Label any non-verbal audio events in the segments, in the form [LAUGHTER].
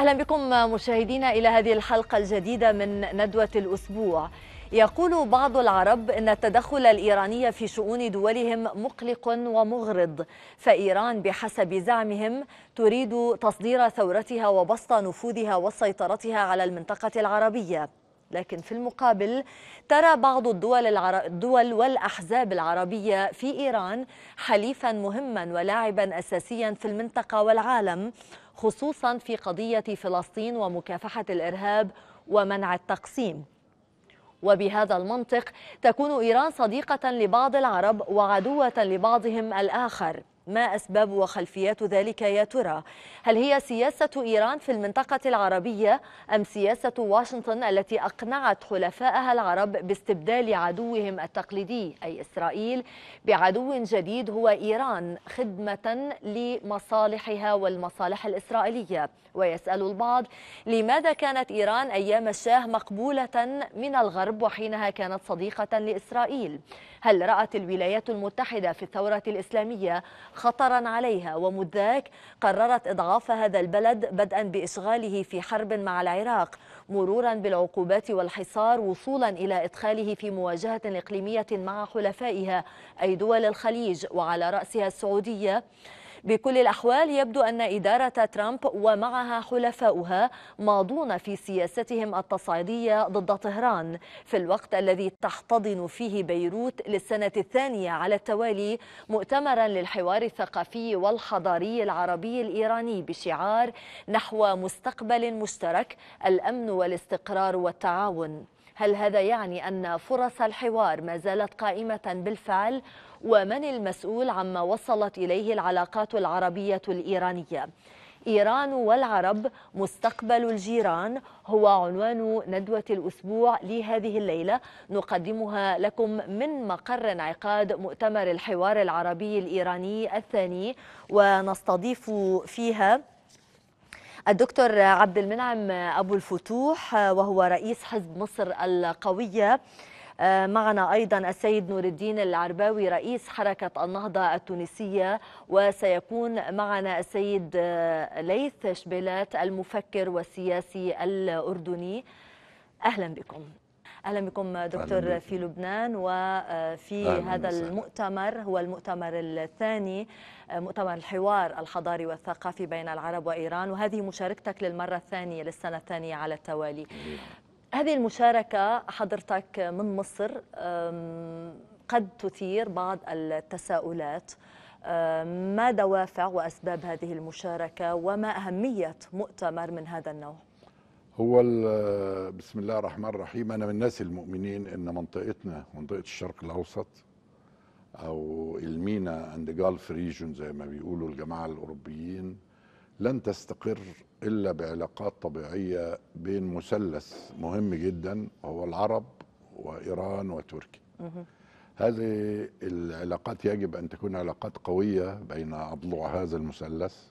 أهلا بكم مشاهدينا إلى هذه الحلقة الجديدة من ندوة الأسبوع يقول بعض العرب ان التدخل الايراني في شؤون دولهم مقلق ومغرض فايران بحسب زعمهم تريد تصدير ثورتها وبسط نفوذها وسيطرتها على المنطقه العربيه لكن في المقابل ترى بعض الدول, العر... الدول والأحزاب العربية في إيران حليفا مهما ولاعبا أساسيا في المنطقة والعالم خصوصا في قضية فلسطين ومكافحة الإرهاب ومنع التقسيم وبهذا المنطق تكون إيران صديقة لبعض العرب وعدوة لبعضهم الآخر ما أسباب وخلفيات ذلك يا ترى؟ هل هي سياسة إيران في المنطقة العربية أم سياسة واشنطن التي أقنعت حلفائها العرب باستبدال عدوهم التقليدي أي إسرائيل بعدو جديد هو إيران خدمة لمصالحها والمصالح الإسرائيلية؟ ويسأل البعض لماذا كانت إيران أيام الشاه مقبولة من الغرب وحينها كانت صديقة لإسرائيل هل رأت الولايات المتحدة في الثورة الإسلامية خطرا عليها ومذ ذاك قررت إضعاف هذا البلد بدءا بإشغاله في حرب مع العراق مرورا بالعقوبات والحصار وصولا إلى إدخاله في مواجهة إقليمية مع حلفائها أي دول الخليج وعلى رأسها السعودية بكل الأحوال يبدو أن إدارة ترامب ومعها حلفاؤها ماضون في سياستهم التصعيدية ضد طهران في الوقت الذي تحتضن فيه بيروت للسنة الثانية على التوالي مؤتمرا للحوار الثقافي والحضاري العربي الإيراني بشعار نحو مستقبل مشترك الأمن والاستقرار والتعاون هل هذا يعني أن فرص الحوار ما زالت قائمة بالفعل ومن المسؤول عما وصلت إليه العلاقات العربية الإيرانية؟ إيران والعرب مستقبل الجيران هو عنوان ندوة الأسبوع لهذه الليلة نقدمها لكم من مقر انعقاد مؤتمر الحوار العربي الإيراني الثاني ونستضيف فيها الدكتور عبد المنعم أبو الفتوح وهو رئيس حزب مصر القوية معنا أيضا السيد نور الدين العرباوي رئيس حركة النهضة التونسية وسيكون معنا السيد ليث شبيلات المفكر والسياسي الأردني أهلا بكم أهلا بكم دكتور في لبنان وفي هذا المؤتمر هو المؤتمر الثاني مؤتمر الحوار الحضاري والثقافي بين العرب وإيران وهذه مشاركتك للمرة الثانية للسنة الثانية على التوالي هذه المشاركة حضرتك من مصر قد تثير بعض التساؤلات ما دوافع وأسباب هذه المشاركة وما أهمية مؤتمر من هذا النوع؟ هو بسم الله الرحمن الرحيم انا من الناس المؤمنين ان منطقتنا منطقه الشرق الاوسط او المينا اند جالف ريجون زي ما بيقولوا الجماعه الاوروبيين لن تستقر الا بعلاقات طبيعيه بين مثلث مهم جدا وهو العرب وايران وتركيا. هذه العلاقات يجب ان تكون علاقات قويه بين اضلع هذا المثلث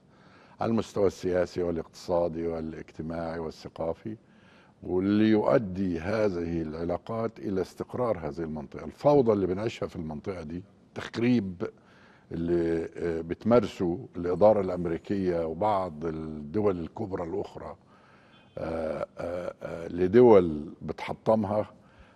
على المستوى السياسي والاقتصادي والاجتماعي والثقافي واللي يؤدي هذه العلاقات الى استقرار هذه المنطقه الفوضى اللي بنعيشها في المنطقه دي تخريب اللي آه، بتمارسه الاداره الامريكيه وبعض الدول الكبرى الاخرى آه، آه، لدول بتحطمها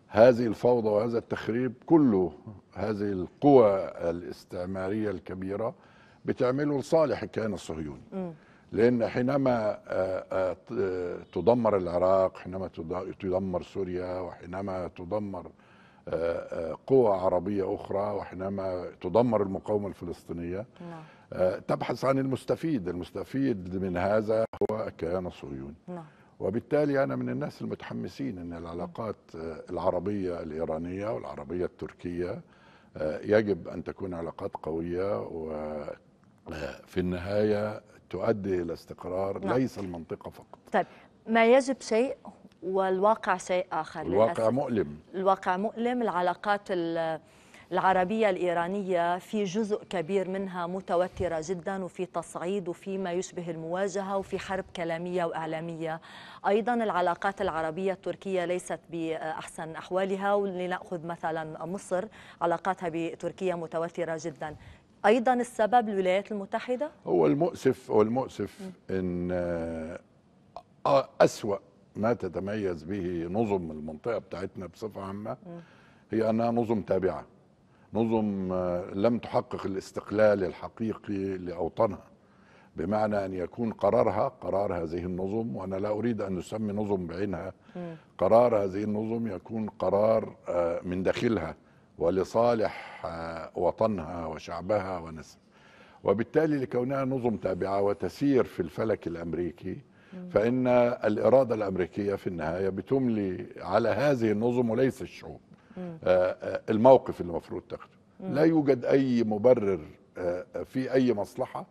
هذه الفوضى وهذا التخريب كله هذه القوى الاستعماريه الكبيره بتعمله لصالح الكيان الصهيوني لان حينما آه، آه، تدمر العراق حينما تدمر سوريا وحينما تدمر آه، قوى عربيه اخرى وحينما تدمر المقاومه الفلسطينيه نعم. تبحث عن المستفيد المستفيد من هذا هو الكيان الصهيوني نعم. وبالتالي انا من الناس المتحمسين ان العلاقات العربيه الايرانيه والعربيه التركيه يجب ان تكون علاقات قويه و في النهايه تؤدي الى استقرار نعم. ليس المنطقه فقط طيب ما يجب شيء والواقع شيء اخر الواقع للأسف. مؤلم الواقع مؤلم العلاقات العربيه الايرانيه في جزء كبير منها متوتره جدا وفي تصعيد وفي ما يشبه المواجهه وفي حرب كلاميه واعلاميه ايضا العلاقات العربيه التركيه ليست باحسن احوالها ولناخذ مثلا مصر علاقاتها بتركيا متوتره جدا ايضا السبب الولايات المتحده هو المؤسف هو المؤسف ان آه، آه، اسوا ما تتميز به نظم المنطقه بتاعتنا بصفه عامه هي انها نظم تابعه نظم آه، لم تحقق الاستقلال الحقيقي لاوطانها بمعنى ان يكون قرارها قرار هذه النظم وانا لا اريد ان نسمي نظم بعينها قرار هذه النظم يكون قرار من داخلها ولصالح آه، وطنها وشعبها ونس وبالتالي لكونها نظم تابعة وتسير في الفلك الأمريكي فإن الإرادة الأمريكية في النهاية بتملي على هذه النظم وليس الشعوب آه، آه، الموقف اللي المفروض تاخده لا يوجد أي مبرر في أي مصلحة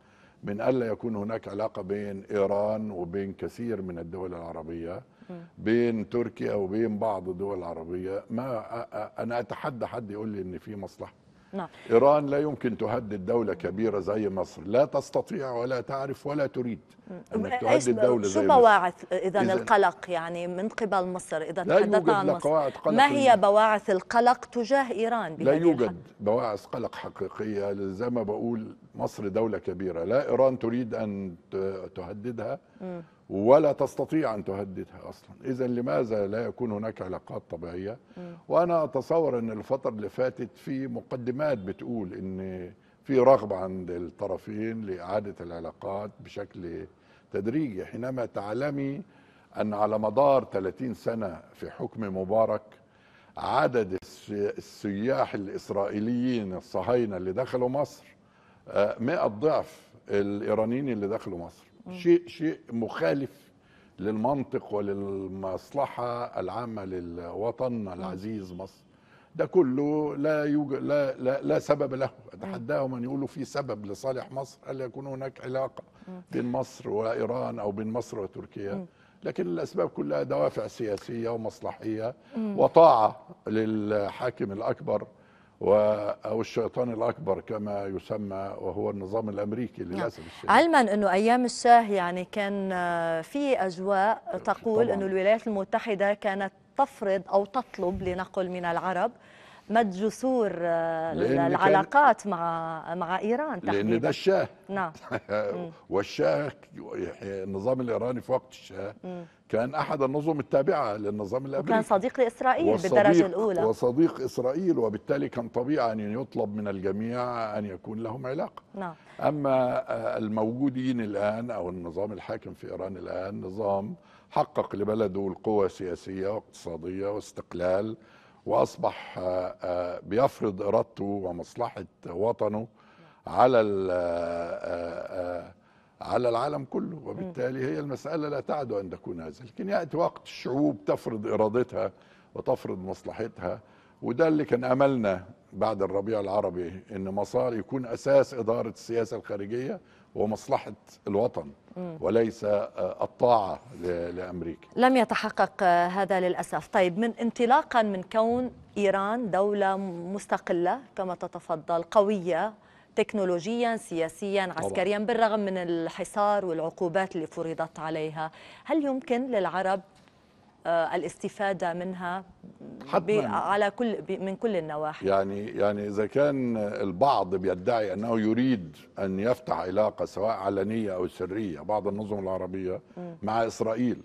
من ألا يكون هناك علاقة بين إيران وبين كثير من الدول العربية بين تركيا وبين بعض الدول العربيه ما انا اتحدى حد يقول لي ان في مصلحه نعم. إيران لا يمكن تهدد دولة كبيرة زي مصر لا تستطيع ولا تعرف ولا تريد أنك تهدد دولة شو زي شو بواعث إذا القلق يعني من قبل مصر إذا لا يوجد عن مصر. قلق ما هي بواعث القلق تجاه إيران لا يوجد بواعث قلق حقيقية زي ما بقول مصر دولة كبيرة لا إيران تريد أن تهددها م. ولا تستطيع أن تهددها أصلا إذا لماذا لا يكون هناك علاقات طبيعية وأنا أتصور أن الفترة اللي فاتت في مقدمات بتقول أن في رغبة عند الطرفين لإعادة العلاقات بشكل تدريجي حينما تعلمي أن على مدار 30 سنة في حكم مبارك عدد السياح الإسرائيليين الصهاينة اللي دخلوا مصر 100 آه، ضعف الايرانيين اللي دخلوا مصر م. شيء شيء مخالف للمنطق وللمصلحه العامه لوطننا العزيز مصر ده كله لا يوجد لا, لا لا سبب له اتحداهم ان يقولوا في سبب لصالح مصر الا يكون هناك علاقه بين مصر وايران او بين مصر وتركيا لكن الاسباب كلها دوافع سياسيه ومصلحيه وطاعه للحاكم الاكبر أو الشيطان الأكبر كما يسمى وهو النظام الأمريكي نعم. للأسف نعم. الشديد علما أنه أيام الشاه يعني كان في أجواء تقول أنه الولايات المتحدة كانت تفرض أو تطلب لنقل من العرب مد جسور آه، العلاقات مع مع ايران تحديدا لان ده الشاه نعم [LAUGHS] والشاه النظام يعني الايراني في وقت الشاه كان احد النظم التابعه للنظام الامريكي وكان صديق لاسرائيل بالدرجه الاولى وصديق اسرائيل وبالتالي كان طبيعي ان يطلب من الجميع ان يكون لهم علاقه نعم اما الموجودين الان او النظام الحاكم في ايران الان نظام حقق لبلده القوه السياسيه واقتصاديه واستقلال واصبح آه، آه، بيفرض ارادته ومصلحه وطنه على آه، على العالم كله وبالتالي هي المسألة لا تعد أن تكون هذا لكن يأتي وقت الشعوب تفرض إرادتها وتفرض مصلحتها وده اللي كان أملنا بعد الربيع العربي أن مسار يكون أساس إدارة السياسة الخارجية ومصلحة الوطن وليس آه، الطاعة لأمريكا لم يتحقق آه، هذا للأسف طيب من انطلاقا من كون إيران دولة مستقلة كما تتفضل قوية تكنولوجيا سياسيا عسكريا طبعا. بالرغم من الحصار والعقوبات اللي فرضت عليها هل يمكن للعرب آه، الاستفاده منها على كل من كل النواحي يعني يعني اذا كان البعض بيدعي انه يريد ان يفتح علاقه سواء علنيه او سريه بعض النظم العربيه م. مع اسرائيل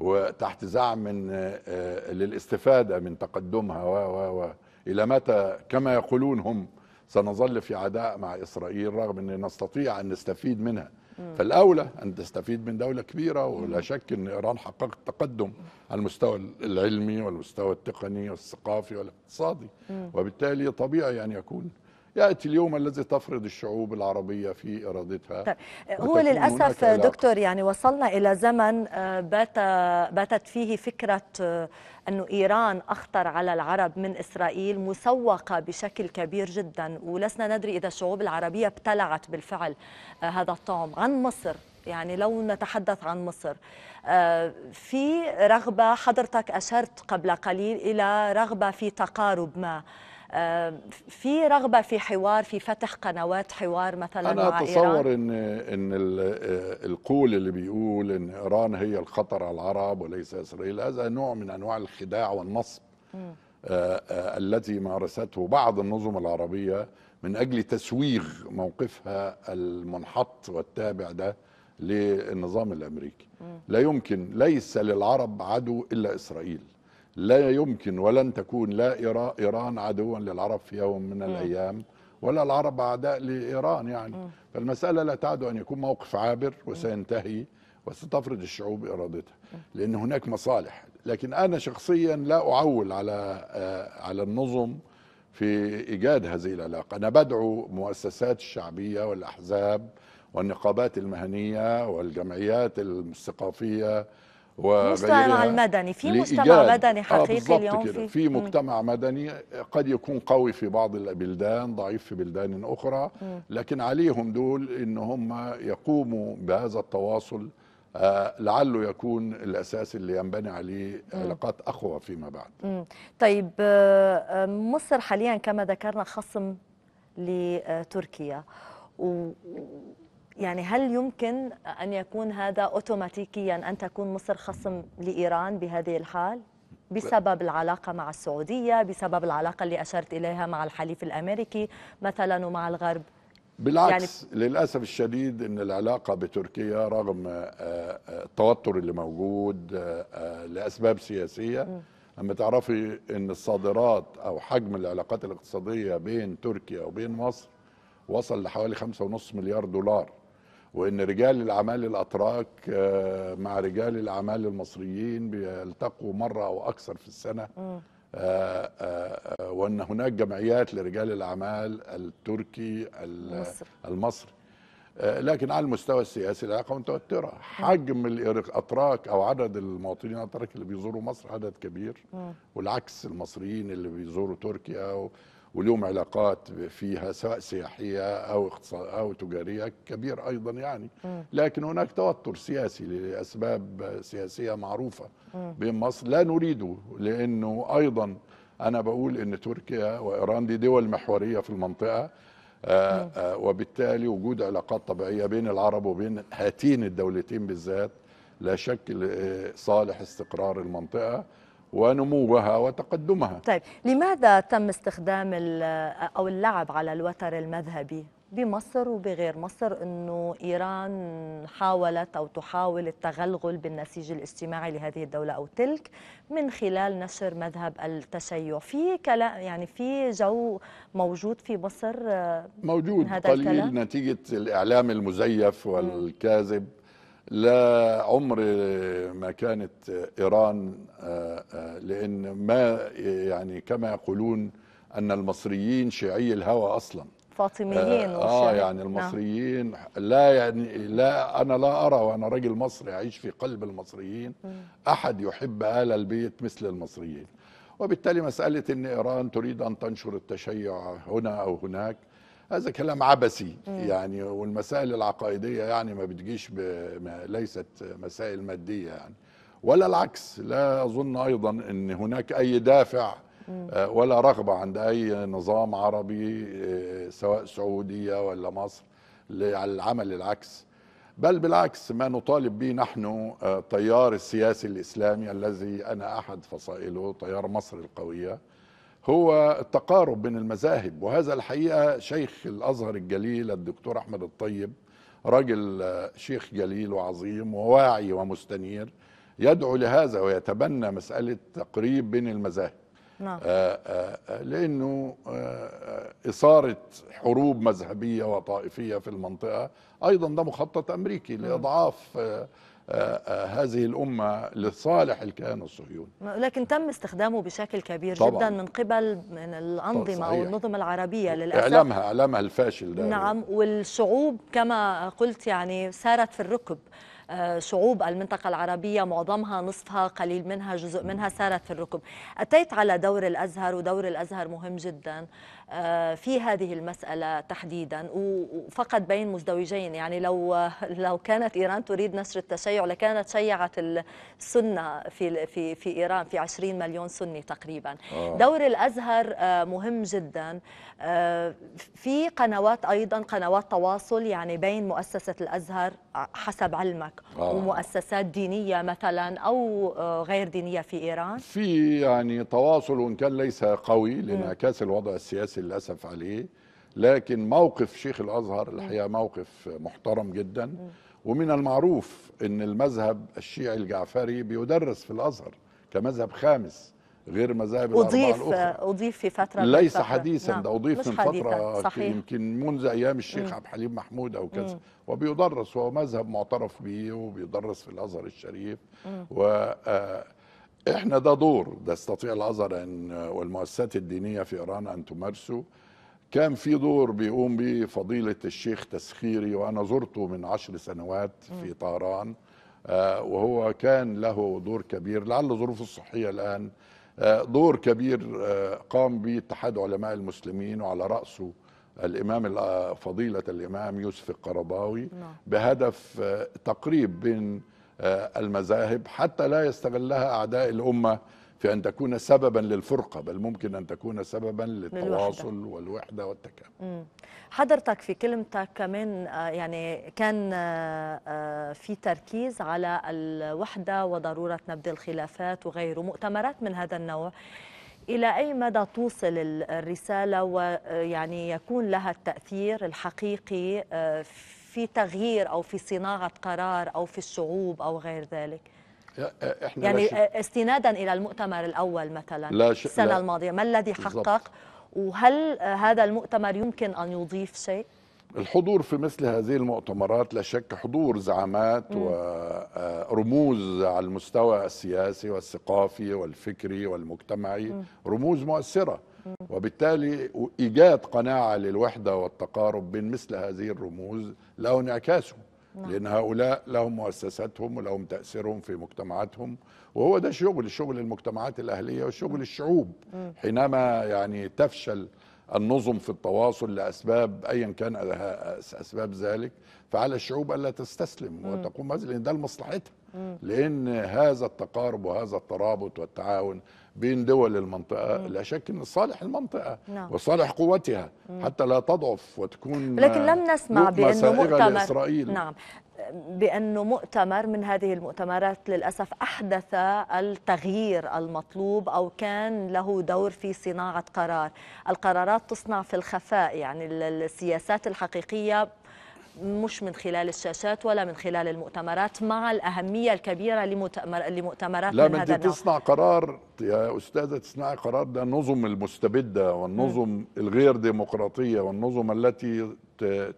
وتحت زعم من آه، للاستفاده من تقدمها و و و الى متى كما يقولون هم سنظل في عداء مع إسرائيل رغم أن نستطيع أن نستفيد منها فالأولى أن تستفيد من دولة كبيرة ولا شك أن إيران حققت تقدم على المستوى العلمي والمستوى التقني والثقافي والاقتصادي وبالتالي طبيعي أن يكون ياتي اليوم الذي تفرض الشعوب العربيه في ارادتها طيب. هو للاسف دكتور يعني وصلنا الى زمن آه، بات باتت فيه فكره آه، أن إيران أخطر على العرب من إسرائيل مسوقة بشكل كبير جدا ولسنا ندري إذا الشعوب العربية ابتلعت بالفعل آه، هذا الطعم عن مصر يعني لو نتحدث عن مصر في رغبة حضرتك أشرت قبل قليل إلى رغبة في تقارب ما في رغبه في حوار في فتح قنوات حوار مثلا أنا مع اتصور إيران؟ ان ان آه، القول اللي بيقول ان ايران هي الخطر على العرب وليس اسرائيل هذا نوع من انواع الخداع والنصب آه، آه، التي مارسته بعض النظم العربيه من اجل تسويغ موقفها المنحط والتابع ده للنظام الامريكي لا يمكن ليس للعرب عدو الا اسرائيل لا يمكن ولن تكون لا إيران عدوا للعرب في يوم من الأيام ولا العرب أعداء لإيران يعني فالمسألة لا تعد أن يكون موقف عابر وسينتهي وستفرض الشعوب إرادتها لأن هناك مصالح لكن أنا شخصيا لا أعول على آه، على النظم في إيجاد هذه العلاقة أنا بدعو مؤسسات الشعبية والأحزاب والنقابات المهنية والجمعيات الثقافية مجتمع المدني في مجتمع مدني آه، حقيقي آه اليوم كده. في, مجتمع م. مدني قد يكون قوي في بعض البلدان ضعيف في بلدان أخرى م. لكن عليهم دول إن هم يقوموا بهذا التواصل آه، لعله يكون الأساس اللي ينبني عليه علاقات آه، أقوى فيما بعد م. طيب مصر حاليا كما ذكرنا خصم لتركيا و يعني هل يمكن أن يكون هذا أوتوماتيكيا أن تكون مصر خصم لإيران بهذه الحال؟ بسبب العلاقة مع السعودية بسبب العلاقة اللي أشرت إليها مع الحليف الأمريكي مثلا ومع الغرب بالعكس يعني للأسف الشديد أن العلاقة بتركيا رغم آه، آه، التوتر اللي موجود آه، لأسباب سياسية أما تعرفي أن الصادرات أو حجم العلاقات الاقتصادية بين تركيا وبين مصر وصل لحوالي 5.5 مليار دولار وان رجال الاعمال الاتراك آه، مع رجال الاعمال المصريين بيلتقوا مره او اكثر في السنه آه، آه، وان هناك جمعيات لرجال الاعمال التركي المصري, المصري. لكن على المستوى السياسي العلاقه متوتره حجم الاتراك او عدد المواطنين الاتراك اللي بيزوروا مصر عدد كبير والعكس المصريين اللي بيزوروا تركيا واليوم علاقات فيها سواء سياحيه او او تجاريه كبير ايضا يعني لكن هناك توتر سياسي لاسباب سياسيه معروفه بين مصر لا نريده لانه ايضا انا بقول ان تركيا وايران دي دول محوريه في المنطقه آه، آه، وبالتالي وجود علاقات طبيعيه بين العرب وبين هاتين الدولتين بالذات لا شك آه، صالح استقرار المنطقه ونموها وتقدمها طيب لماذا تم استخدام أو اللعب على الوتر المذهبي بمصر وبغير مصر أنه إيران حاولت أو تحاول التغلغل بالنسيج الاجتماعي لهذه الدولة أو تلك من خلال نشر مذهب التشيع في كلام يعني في جو موجود في مصر آه، موجود هذا قليل الكلام؟ نتيجة الإعلام المزيف والكاذب لا عمر ما كانت إيران آه، آه، لأن ما يعني كما يقولون أن المصريين شيعي الهوى أصلا فاطميين آه, آه يعني نعم. المصريين لا يعني لا أنا لا أرى وأنا راجل مصري أعيش في قلب المصريين أحد يحب آل البيت مثل المصريين وبالتالي مسألة أن إيران تريد أن تنشر التشيع هنا أو هناك هذا كلام عبثي يعني والمسائل العقائديه يعني ما بتجيش ما ليست مسائل ماديه يعني ولا العكس لا اظن ايضا ان هناك اي دافع آه، ولا رغبه عند اي نظام عربي آه، سواء سعوديه ولا مصر للعمل العكس بل بالعكس ما نطالب به نحن آه، التيار السياسي الاسلامي الذي انا احد فصائله تيار مصر القويه هو التقارب بين المذاهب وهذا الحقيقه شيخ الازهر الجليل الدكتور احمد الطيب راجل آه، شيخ جليل وعظيم وواعي ومستنير يدعو لهذا ويتبنى مساله تقريب بين المذاهب نعم. آه، آه، لانه اثاره حروب مذهبيه وطائفيه في المنطقه ايضا ده مخطط امريكي نعم. لاضعاف هذه الأمة لصالح الكيان الصهيوني لكن تم استخدامه بشكل كبير طبعا. جدا من قبل من الأنظمة أو النظم العربية للأسف إعلامها إعلامها الفاشل ده نعم والشعوب كما قلت يعني سارت في الركب آه، شعوب المنطقة العربية معظمها نصفها قليل منها جزء منها سارت في الركب أتيت على دور الأزهر ودور الأزهر مهم جدا آه، في هذه المسألة تحديدا وفقط بين مزدوجين يعني لو آه، لو كانت إيران تريد نشر التشيع لكانت شيعت السنة في في في إيران في 20 مليون سني تقريبا آه. دور الأزهر مهم جدا في قنوات أيضا قنوات تواصل يعني بين مؤسسة الأزهر حسب علمك ومؤسسات دينية مثلا أو غير دينية في إيران في يعني تواصل وإن كان ليس قوي لانعكاس الوضع السياسي للاسف عليه لكن موقف شيخ الازهر الحقيقه موقف محترم جدا ومن المعروف ان المذهب الشيعي الجعفري بيدرس في الازهر كمذهب خامس غير مذاهب أضيف الأخرى أضيف في فترة ليس حديثا نعم. ده أضيف من فترة صحيح. يمكن منذ أيام الشيخ عبد الحليم محمود أو كذا وبيدرس وهو مذهب معترف به وبيدرس في الأزهر الشريف و آه احنا ده دور ده استطيع الازهر ان والمؤسسات الدينيه في ايران ان تمارسه كان في دور بيقوم به فضيله الشيخ تسخيري وانا زرته من عشر سنوات في طهران آه، وهو كان له دور كبير لعل ظروفه الصحيه الان آه، دور كبير آه، قام به اتحاد علماء المسلمين وعلى راسه الامام فضيله الامام يوسف القرضاوي نعم. بهدف تقريب بين آه، المذاهب حتى لا يستغلها أعداء الأمة في أن تكون سببا للفرقة بل ممكن أن تكون سببا للتواصل للوحدة. والوحدة والتكامل حضرتك في كلمتك كمان آه، يعني كان آه، في تركيز على الوحدة وضرورة نبذ الخلافات وغيره مؤتمرات من هذا النوع إلى أي مدى توصل الرسالة ويعني يكون لها التأثير الحقيقي في في تغيير أو في صناعة قرار أو في الشعوب أو غير ذلك احنا يعني آه، استنادا إلى المؤتمر الأول مثلا لا ش... السنة لا. الماضية ما الذي حقق بالزبط. وهل هذا المؤتمر يمكن أن يضيف شيء؟ الحضور في مثل هذه المؤتمرات لا شك حضور زعامات ورموز آه، على المستوى السياسي والثقافي والفكري والمجتمعي رموز مؤثره وبالتالي إيجاد قناعة للوحدة والتقارب بين مثل هذه الرموز له انعكاسه نعم. لأن هؤلاء لهم مؤسساتهم ولهم تأثيرهم في مجتمعاتهم وهو ده شغل شغل المجتمعات الأهلية وشغل الشعوب حينما يعني تفشل النظم في التواصل لأسباب أيا كان أسباب ذلك فعلى الشعوب ألا تستسلم وتقوم بهذا لأن ده لمصلحتها لأن هذا التقارب وهذا الترابط والتعاون بين دول المنطقه لا شك ان صالح المنطقه نعم. وصالح قوتها مم. حتى لا تضعف وتكون لكن لم نسمع بانه مؤتمر لإسرائيل. نعم بانه مؤتمر من هذه المؤتمرات للاسف احدث التغيير المطلوب او كان له دور في صناعه قرار، القرارات تصنع في الخفاء يعني السياسات الحقيقيه مش من خلال الشاشات ولا من خلال المؤتمرات مع الأهمية الكبيرة لمؤتمر لمؤتمرات لا من هذا تصنع قرار يا أستاذة تصنع قرار ده النظم المستبدة والنظم م. الغير ديمقراطية والنظم التي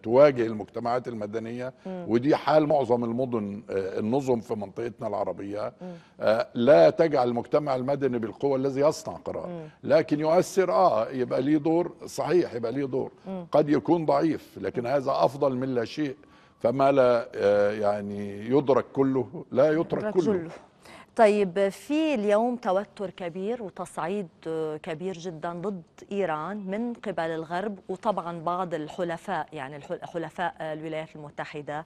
تواجه المجتمعات المدنيه ودي حال معظم المدن آه، النظم في منطقتنا العربيه آه، لا تجعل المجتمع المدني بالقوه الذي يصنع قرار لكن يؤثر اه يبقى ليه دور صحيح يبقى ليه دور قد يكون ضعيف لكن هذا افضل من لا شيء فما لا آه، يعني يدرك كله لا يترك كله, كله. طيب في اليوم توتر كبير وتصعيد كبير جدا ضد ايران من قبل الغرب وطبعا بعض الحلفاء يعني حلفاء الولايات المتحده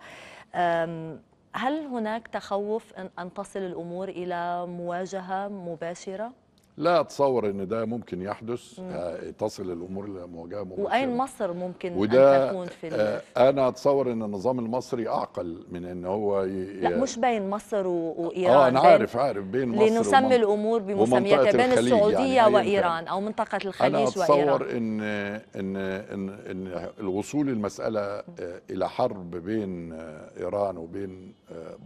هل هناك تخوف ان تصل الامور الى مواجهه مباشره؟ لا اتصور ان ده ممكن يحدث مم. آه، تصل الامور لمواجهه مباشره واين مصر ممكن وده ان تكون في ال... آه، انا اتصور ان النظام المصري اعقل من ان هو ي... لا مش بين مصر و... وايران اه انا عارف عارف بين مصر لنسمي ومن... الامور بمسمياتها بين يعني، السعوديه يعني وايران او منطقه الخليج وايران انا اتصور إن... ان ان ان الوصول المساله آه، الى حرب بين ايران وبين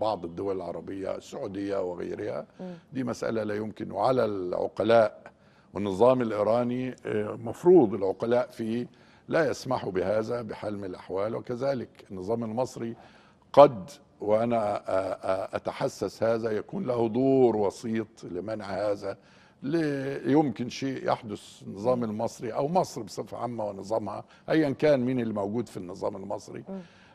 بعض الدول العربيه السعوديه وغيرها دي مساله لا يمكن وعلى العقلاء العقلاء والنظام الإيراني آه، مفروض العقلاء فيه لا يسمحوا بهذا بحال من الأحوال وكذلك النظام المصري قد وأنا آه، آه، أتحسس هذا يكون له دور وسيط لمنع هذا يمكن شيء يحدث النظام المصري أو مصر بصفة عامة ونظامها أيا كان مين اللي موجود في النظام المصري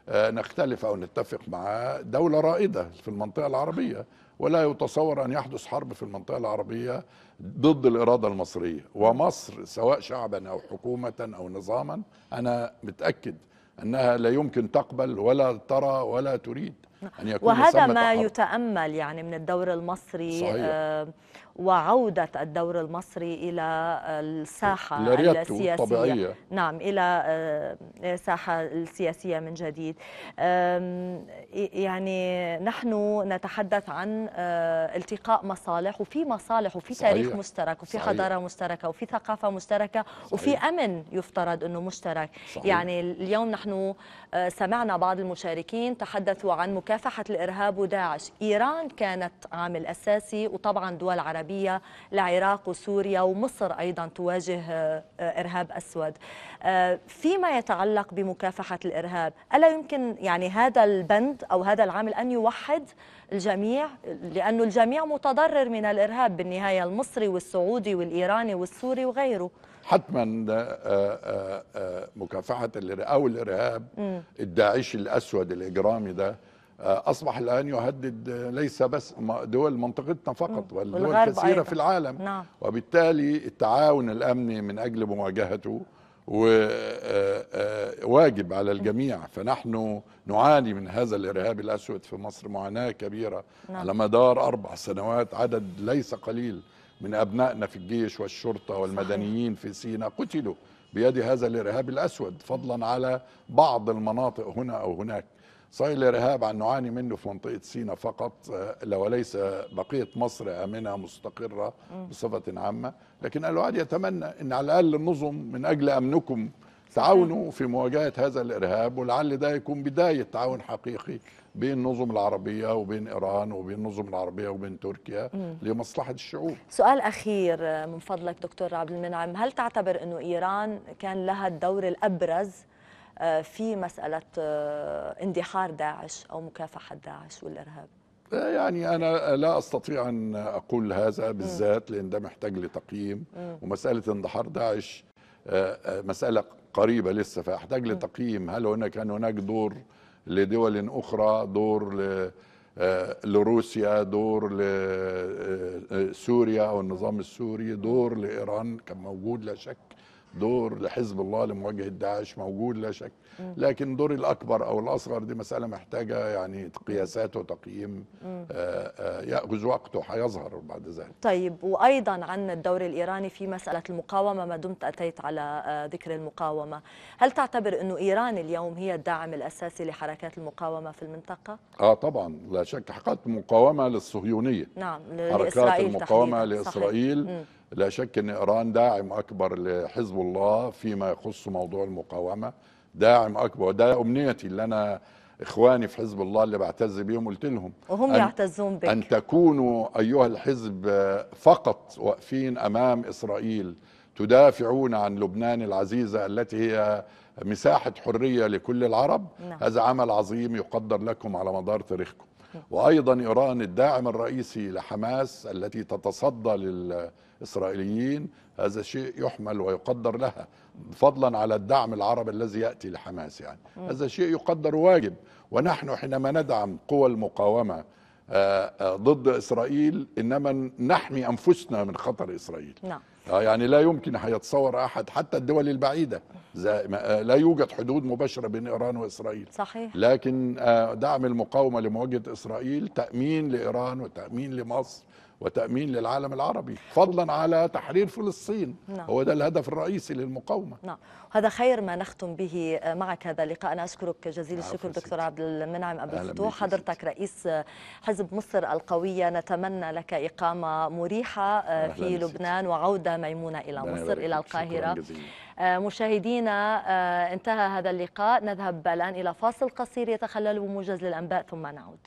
نختلف أو نتفق معاه دولة رائدة في المنطقة العربية ولا يتصور أن يحدث حرب في المنطقة العربية ضد الإرادة المصرية ومصر سواء شعبا أو حكومة أو نظاما أنا متأكد أنها لا يمكن تقبل ولا ترى ولا تريد أن يكون وهذا ما حرب. يتأمل يعني من الدور المصري صحيح. آه وعودة الدور المصري إلى الساحة السياسية الطبيعية. نعم إلى آه، الساحة السياسية من جديد يعني نحن نتحدث عن آه، التقاء مصالح وفي مصالح وفي تاريخ مشترك وفي حضارة مشتركة وفي ثقافة مشتركة صحيح. وفي أمن يفترض أنه مشترك صحيح. يعني اليوم نحن آه، سمعنا بعض المشاركين تحدثوا عن مكافحة الإرهاب وداعش إيران كانت عامل أساسي وطبعا دول عربية العربية العراق وسوريا ومصر أيضا تواجه آه، إرهاب أسود آه، فيما يتعلق بمكافحة الإرهاب ألا يمكن يعني هذا البند أو هذا العامل أن يوحد الجميع لأن الجميع متضرر من الإرهاب بالنهاية المصري والسعودي والإيراني والسوري وغيره حتما آه، مكافحة الإرهاب أو الإرهاب الداعش الأسود الإجرامي ده آه، اصبح الان يهدد آه، ليس بس دول منطقتنا فقط بل دول كثيره أيضا. في العالم نعم. وبالتالي التعاون الامني من اجل مواجهته وواجب آه، على الجميع فنحن نعاني من هذا الارهاب الاسود في مصر معاناه كبيره نعم. على مدار اربع سنوات عدد ليس قليل من ابنائنا في الجيش والشرطه والمدنيين في سيناء قتلوا بيد هذا الارهاب الاسود فضلا على بعض المناطق هنا او هناك صحيح الارهاب عن نعاني منه في منطقه سينا فقط آه، وليس بقيه مصر امنه مستقره بصفه عامه لكن الواحد يتمنى ان على الاقل النظم من اجل امنكم تعاونوا في مواجهه هذا الارهاب ولعل ده يكون بدايه تعاون حقيقي بين النظم العربيه وبين ايران وبين النظم العربيه وبين تركيا مم. لمصلحه الشعوب. سؤال اخير آه، من فضلك دكتور عبد المنعم، هل تعتبر انه ايران كان لها الدور الابرز آه، في مسألة آه، اندحار داعش أو مكافحة داعش والإرهاب آه، يعني أنا لا أستطيع أن أقول هذا بالذات لأن ده محتاج لتقييم ومسألة اندحار داعش مسألة قريبة لسه فأحتاج لتقييم هل هنا كان هناك دور لدول أخرى دور ل لروسيا دور لسوريا او النظام السوري دور لايران كان موجود لا شك دور لحزب الله لمواجهه داعش موجود لا شك لكن دور الاكبر او الاصغر دي مساله محتاجه يعني قياسات وتقييم آه، آه، ياخذ وقته هيظهر بعد ذلك. طيب وايضا عن الدور الايراني في مساله المقاومه ما دمت اتيت على آه، ذكر المقاومه، هل تعتبر انه ايران اليوم هي الداعم الاساسي لحركات المقاومه في المنطقه؟ اه طبعا لا شك حركات مقاومه للصهيونيه نعم حركات المقاومه تحديد. لاسرائيل صحيح. لا شك ان ايران داعم اكبر لحزب الله فيما يخص موضوع المقاومه داعم اكبر وده امنيتي اللي انا اخواني في حزب الله اللي بعتز بيهم قلت لهم وهم يعتزون بك ان تكونوا ايها الحزب فقط واقفين امام اسرائيل تدافعون عن لبنان العزيزه التي هي مساحه حريه لكل العرب نعم. هذا عمل عظيم يقدر لكم على مدار تاريخكم وايضا ايران الداعم الرئيسي لحماس التي تتصدى لل الإسرائيليين هذا شيء يحمل ويقدر لها فضلا على الدعم العربي الذي يأتي لحماس يعني هذا شيء يقدر واجب ونحن حينما ندعم قوى المقاومة آه، آه، ضد إسرائيل إنما نحمي أنفسنا من خطر إسرائيل نعم. آه، يعني لا يمكن هيتصور أحد حتى الدول البعيدة لا يوجد حدود مباشرة بين إيران وإسرائيل صحيح. لكن دعم المقاومة لمواجهة إسرائيل تأمين لإيران وتأمين لمصر وتأمين للعالم العربي فضلا على تحرير فلسطين نعم. هو ده الهدف الرئيسي للمقاومة نعم هذا خير ما نختم به معك هذا اللقاء أنا أشكرك جزيل الشكر دكتور عبد المنعم أبو الفتوح حضرتك رئيس حزب مصر القوية نتمنى لك إقامة مريحة آه، في لبنان وعودة ميمونة إلى مصر إلى القاهرة آه، مشاهدينا آه، انتهى هذا اللقاء نذهب الآن إلى فاصل قصير يتخلله موجز للأنباء ثم نعود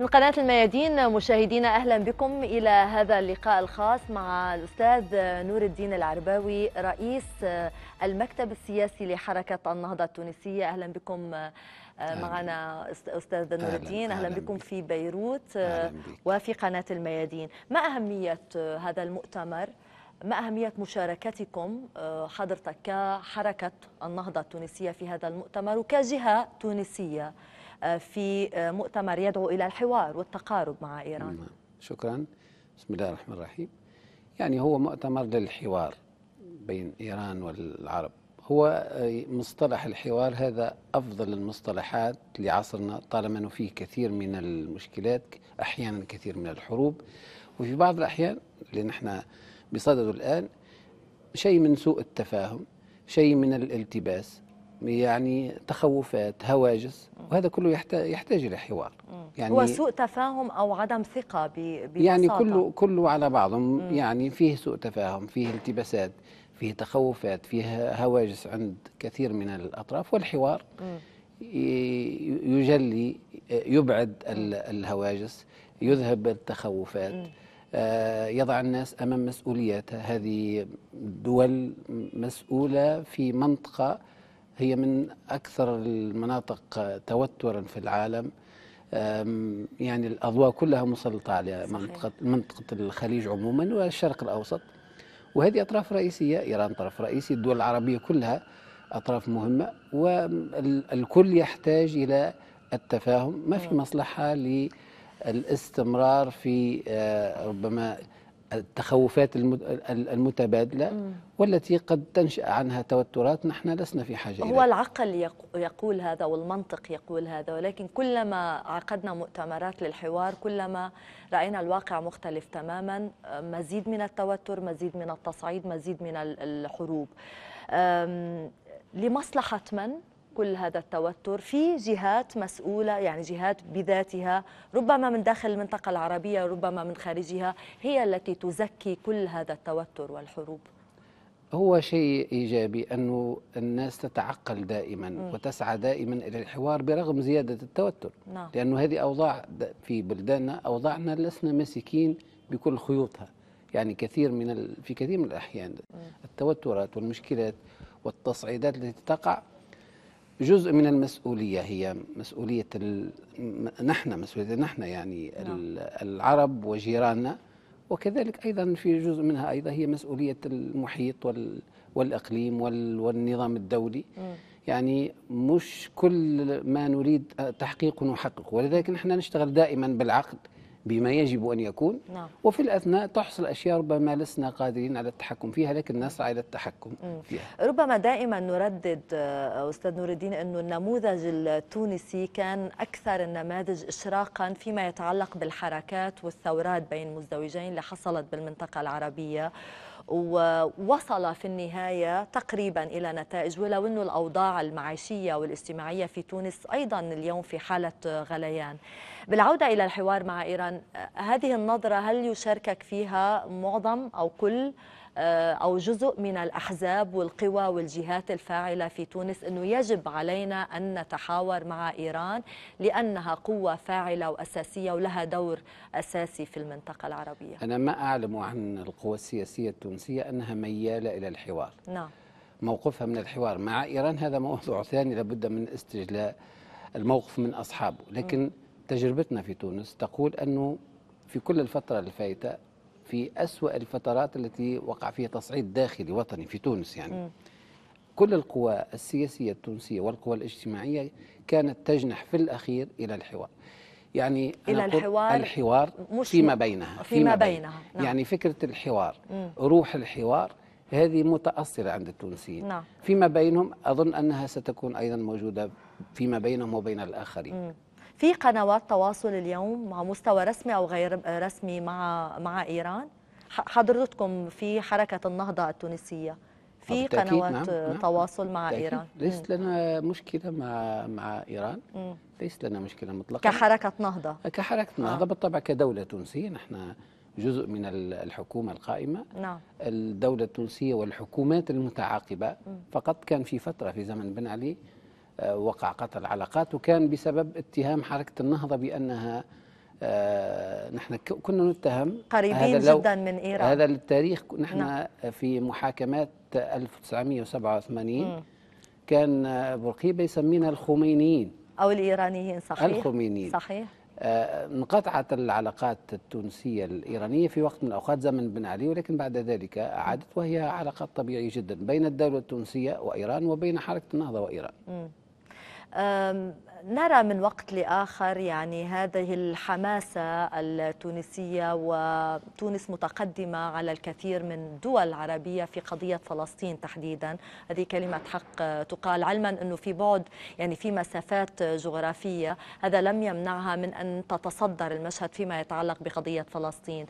من قناة الميادين مشاهدينا أهلا بكم إلى هذا اللقاء الخاص مع الأستاذ نور الدين العرباوي رئيس المكتب السياسي لحركة النهضة التونسية أهلا بكم آه، معنا أستاذ نور الدين أهلا, بكم في بيروت آه، وفي قناة الميادين ما أهمية آه، هذا المؤتمر ما أهمية مشاركتكم حضرتك كحركة النهضة التونسية في هذا المؤتمر وكجهة تونسية في مؤتمر يدعو إلى الحوار والتقارب مع إيران نعم. شكرا بسم الله الرحمن الرحيم يعني هو مؤتمر للحوار بين إيران والعرب هو مصطلح الحوار هذا أفضل المصطلحات لعصرنا طالما أنه فيه كثير من المشكلات أحيانا كثير من الحروب وفي بعض الأحيان اللي نحن بصدده الآن شيء من سوء التفاهم شيء من الالتباس يعني تخوفات هواجس وهذا كله يحتاج الى حوار يعني هو سوء تفاهم او عدم ثقه ببساطه يعني كله كله على بعضه يعني فيه سوء تفاهم فيه التباسات فيه تخوفات فيه هواجس عند كثير من الاطراف والحوار يجلي يبعد الهواجس يذهب التخوفات آه، يضع الناس امام مسؤولياتها هذه دول مسؤوله في منطقه هي من أكثر المناطق توترا في العالم يعني الأضواء كلها مسلطة على منطقة, منطقة الخليج عموما والشرق الأوسط وهذه أطراف رئيسية إيران طرف رئيسي الدول العربية كلها أطراف مهمة والكل يحتاج إلى التفاهم ما في مصلحة للاستمرار في آه، ربما التخوفات المتبادلة والتي قد تنشأ عنها توترات نحن لسنا في حاجة هو العقل يقول هذا والمنطق يقول هذا ولكن كلما عقدنا مؤتمرات للحوار كلما رأينا الواقع مختلف تماما مزيد من التوتر مزيد من التصعيد مزيد من الحروب لمصلحة من كل هذا التوتر في جهات مسؤولة يعني جهات بذاتها ربما من داخل المنطقة العربية ربما من خارجها هي التي تزكي كل هذا التوتر والحروب هو شيء إيجابي أنه الناس تتعقل دائما م. وتسعى دائما إلى الحوار برغم زيادة التوتر نعم. لأنه هذه أوضاع في بلداننا أوضاعنا لسنا ماسكين بكل خيوطها يعني كثير من ال... في كثير من الأحيان م. التوترات والمشكلات والتصعيدات التي تقع جزء من المسؤولية هي مسؤولية نحن مسؤولية نحن يعني نعم. العرب وجيراننا وكذلك أيضا في جزء منها أيضا هي مسؤولية المحيط والإقليم والنظام الدولي يعني مش كل ما نريد تحقيقه نحققه ولذلك نحن نشتغل دائما بالعقد بما يجب أن يكون نعم. وفي الأثناء تحصل أشياء ربما لسنا قادرين على التحكم فيها لكن نسعى إلى التحكم فيها ربما دائما نردد آه، أستاذ نور الدين أنه النموذج التونسي كان أكثر النماذج إشراقا فيما يتعلق بالحركات والثورات بين مزدوجين اللي حصلت بالمنطقة العربية ووصل في النهاية تقريبا إلى نتائج ولو أن الأوضاع المعيشية والاجتماعية في تونس أيضا اليوم في حالة غليان بالعودة إلى الحوار مع إيران هذه النظرة هل يشاركك فيها معظم أو كل آه، أو جزء من الأحزاب والقوى والجهات الفاعلة في تونس أنه يجب علينا أن نتحاور مع إيران لأنها قوة فاعلة وأساسية ولها دور أساسي في المنطقة العربية أنا ما أعلم عن القوى السياسية التونسية أنها ميالة إلى الحوار نعم موقفها من الحوار مع إيران هذا موضوع ثاني لابد من استجلاء الموقف من أصحابه لكن م. تجربتنا في تونس تقول أنه في كل الفترة الفايتة في أسوأ الفترات التي وقع فيها تصعيد داخلي وطني في تونس يعني م. كل القوى السياسية التونسية والقوى الاجتماعية كانت تجنح في الأخير إلى الحوار يعني إلى الحوار الحوار فيما بينها فيما بينها نعم. يعني فكرة الحوار م. روح الحوار هذه متأصلة عند التونسيين نعم. فيما بينهم أظن أنها ستكون أيضا موجودة فيما بينهم وبين الآخرين م. في قنوات تواصل اليوم مع مستوى رسمي او غير رسمي مع مع ايران حضرتكم في حركه النهضه التونسيه في آه، قنوات نعم. نعم، تواصل نعم. مع بالتأكيد. ايران ليس لنا مشكله مع مع ايران مم. ليس لنا مشكله مطلقا كحركه نهضه آه، كحركه نهضه آه. بالطبع كدوله تونسيه نحن جزء من الحكومة القائمة نعم. الدولة التونسية والحكومات المتعاقبة فقط كان في فترة في زمن بن علي آه، وقع قطع العلاقات وكان بسبب اتهام حركة النهضة بأنها آه، نحن كنا نتهم قريبين جدا من إيران هذا للتاريخ نحن نعم. في محاكمات 1987 مم. كان آه، بورقيبه يسمينا الخمينيين أو الإيرانيين صحيح الخمينيين صحيح انقطعت العلاقات التونسية الإيرانية في وقت من الأوقات زمن بن علي ولكن بعد ذلك عادت وهي علاقات طبيعية جدا بين الدولة التونسية وإيران وبين حركة النهضة وإيران م. نرى من وقت لآخر يعني هذه الحماسة التونسية وتونس متقدمة على الكثير من الدول العربية في قضية فلسطين تحديدا هذه كلمة حق تقال علما أنه في بعد يعني في مسافات جغرافية هذا لم يمنعها من أن تتصدر المشهد فيما يتعلق بقضية فلسطين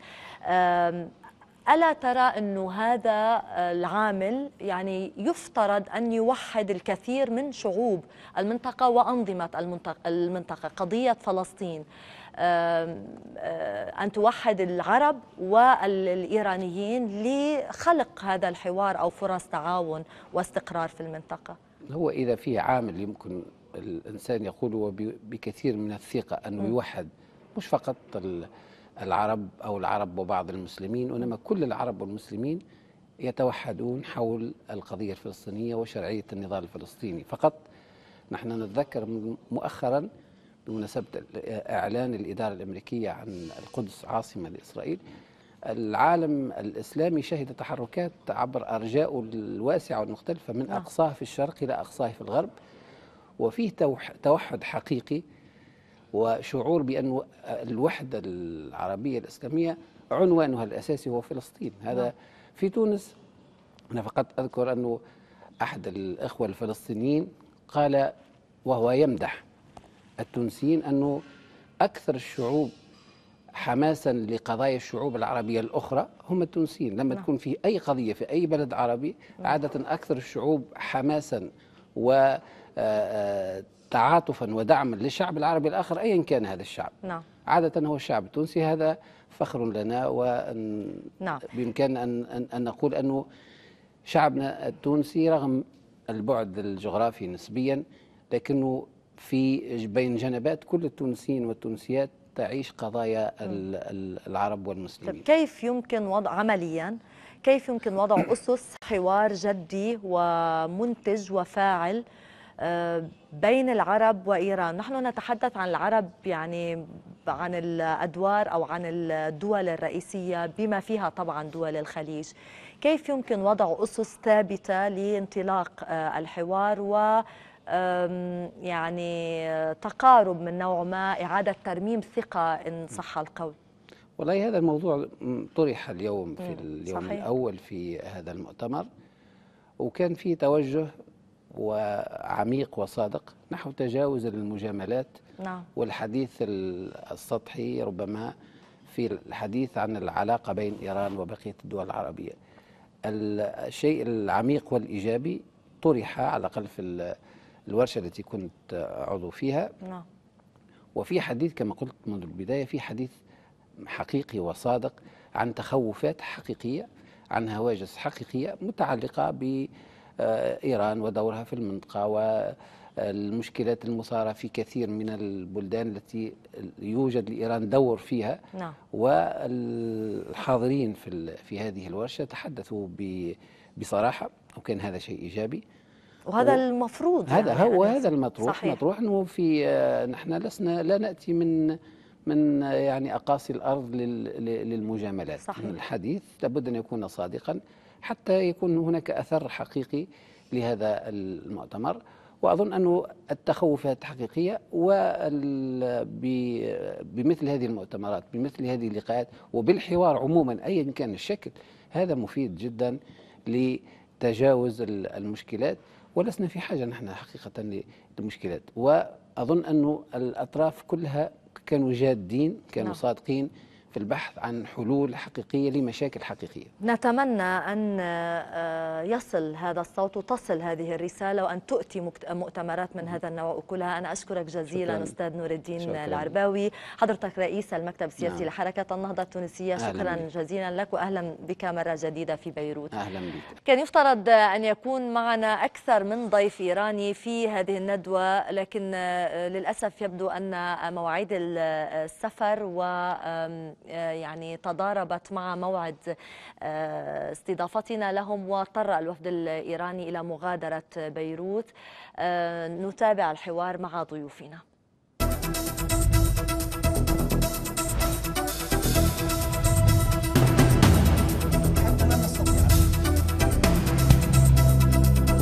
ألا ترى أنه هذا آه، العامل يعني يفترض أن يوحد الكثير من شعوب المنطقة وأنظمة المنطقة قضية فلسطين آه، أن توحد العرب والإيرانيين لخلق هذا الحوار أو فرص تعاون واستقرار في المنطقة هو إذا في عامل يمكن الإنسان يقوله بكثير من الثقة أنه يوحد مش فقط العرب أو العرب وبعض المسلمين وإنما كل العرب والمسلمين يتوحدون حول القضية الفلسطينية وشرعية النضال الفلسطيني فقط نحن نتذكر مؤخرا بمناسبة إعلان الإدارة الأمريكية عن القدس عاصمة لإسرائيل العالم الإسلامي شهد تحركات عبر أرجائه الواسعة والمختلفة من نعم. أقصاه في الشرق إلى أقصاه في الغرب وفيه توحد حقيقي وشعور بأن الوحدة العربية الإسلامية عنوانها الأساسي هو فلسطين هذا نعم. في تونس أنا فقط أذكر أنه أحد الإخوة الفلسطينيين قال وهو يمدح التونسيين أنه أكثر الشعوب حماسا لقضايا الشعوب العربية الأخرى هم التونسيين لما نعم. تكون في أي قضية في أي بلد عربي نعم. عادة أكثر الشعوب حماسا و آه، آه، تعاطفا ودعما للشعب العربي الآخر أيا كان هذا الشعب نعم. عادة هو الشعب التونسي هذا فخر لنا وأن نعم. بإمكاننا أن, أن, أن نقول أنه شعبنا التونسي رغم البعد الجغرافي نسبيا لكنه في بين جنبات كل التونسيين والتونسيات تعيش قضايا العرب والمسلمين طيب، كيف يمكن وضع عمليا كيف يمكن وضع أسس حوار جدي ومنتج وفاعل بين العرب وإيران نحن نتحدث عن العرب يعني عن الأدوار أو عن الدول الرئيسية بما فيها طبعا دول الخليج كيف يمكن وضع أسس ثابتة لانطلاق آه، الحوار و يعني آه، تقارب من نوع ما إعادة ترميم ثقة إن صح القول والله هذا الموضوع طرح اليوم في اليوم صحيح. الأول في هذا المؤتمر وكان في توجه وعميق وصادق نحو تجاوز المجاملات نعم. والحديث السطحي ربما في الحديث عن العلاقة بين إيران وبقية الدول العربية الشيء العميق والإيجابي طرح على الأقل في الورشة التي كنت عضو فيها نعم. وفي حديث كما قلت منذ البداية في حديث حقيقي وصادق عن تخوفات حقيقية عن هواجس حقيقية متعلقة ب آه، إيران ودورها في المنطقة و المشكلات المثارة في كثير من البلدان التي يوجد لإيران دور فيها نعم. والحاضرين في, في هذه الورشة تحدثوا بصراحة وكان هذا شيء إيجابي وهذا و... المفروض هذا يعني هو هذا المطروح صحيح. مطروح انه في آه، نحن لسنا لا ناتي من من آه، يعني اقاصي الارض للمجاملات صحيح. الحديث لابد ان يكون صادقا حتى يكون هناك أثر حقيقي لهذا المؤتمر وأظن أن التخوفات حقيقية وبمثل هذه المؤتمرات بمثل هذه اللقاءات وبالحوار عموما أيا كان الشكل هذا مفيد جدا لتجاوز المشكلات ولسنا في حاجة نحن حقيقة للمشكلات وأظن أن الأطراف كلها كانوا جادين كانوا نعم. صادقين في البحث عن حلول حقيقية لمشاكل حقيقية نتمنى أن آه، يصل هذا الصوت وتصل هذه الرسالة وأن تؤتي مؤتمرات من هذا النوع كلها أنا أشكرك جزيلا شكرا. أستاذ نور الدين شكرا. العرباوي حضرتك رئيس المكتب السياسي نعم. لحركة النهضة التونسية شكرا بي. جزيلا لك وأهلا بك مرة جديدة في بيروت أهلا بك كان يفترض أن يكون معنا أكثر من ضيف إيراني في هذه الندوة لكن آه، للأسف يبدو أن آه، مواعيد السفر و آه، يعني تضاربت مع موعد آه، استضافتنا لهم واضطر الوفد الإيراني إلى مغادرة بيروت آه، نتابع الحوار مع ضيوفنا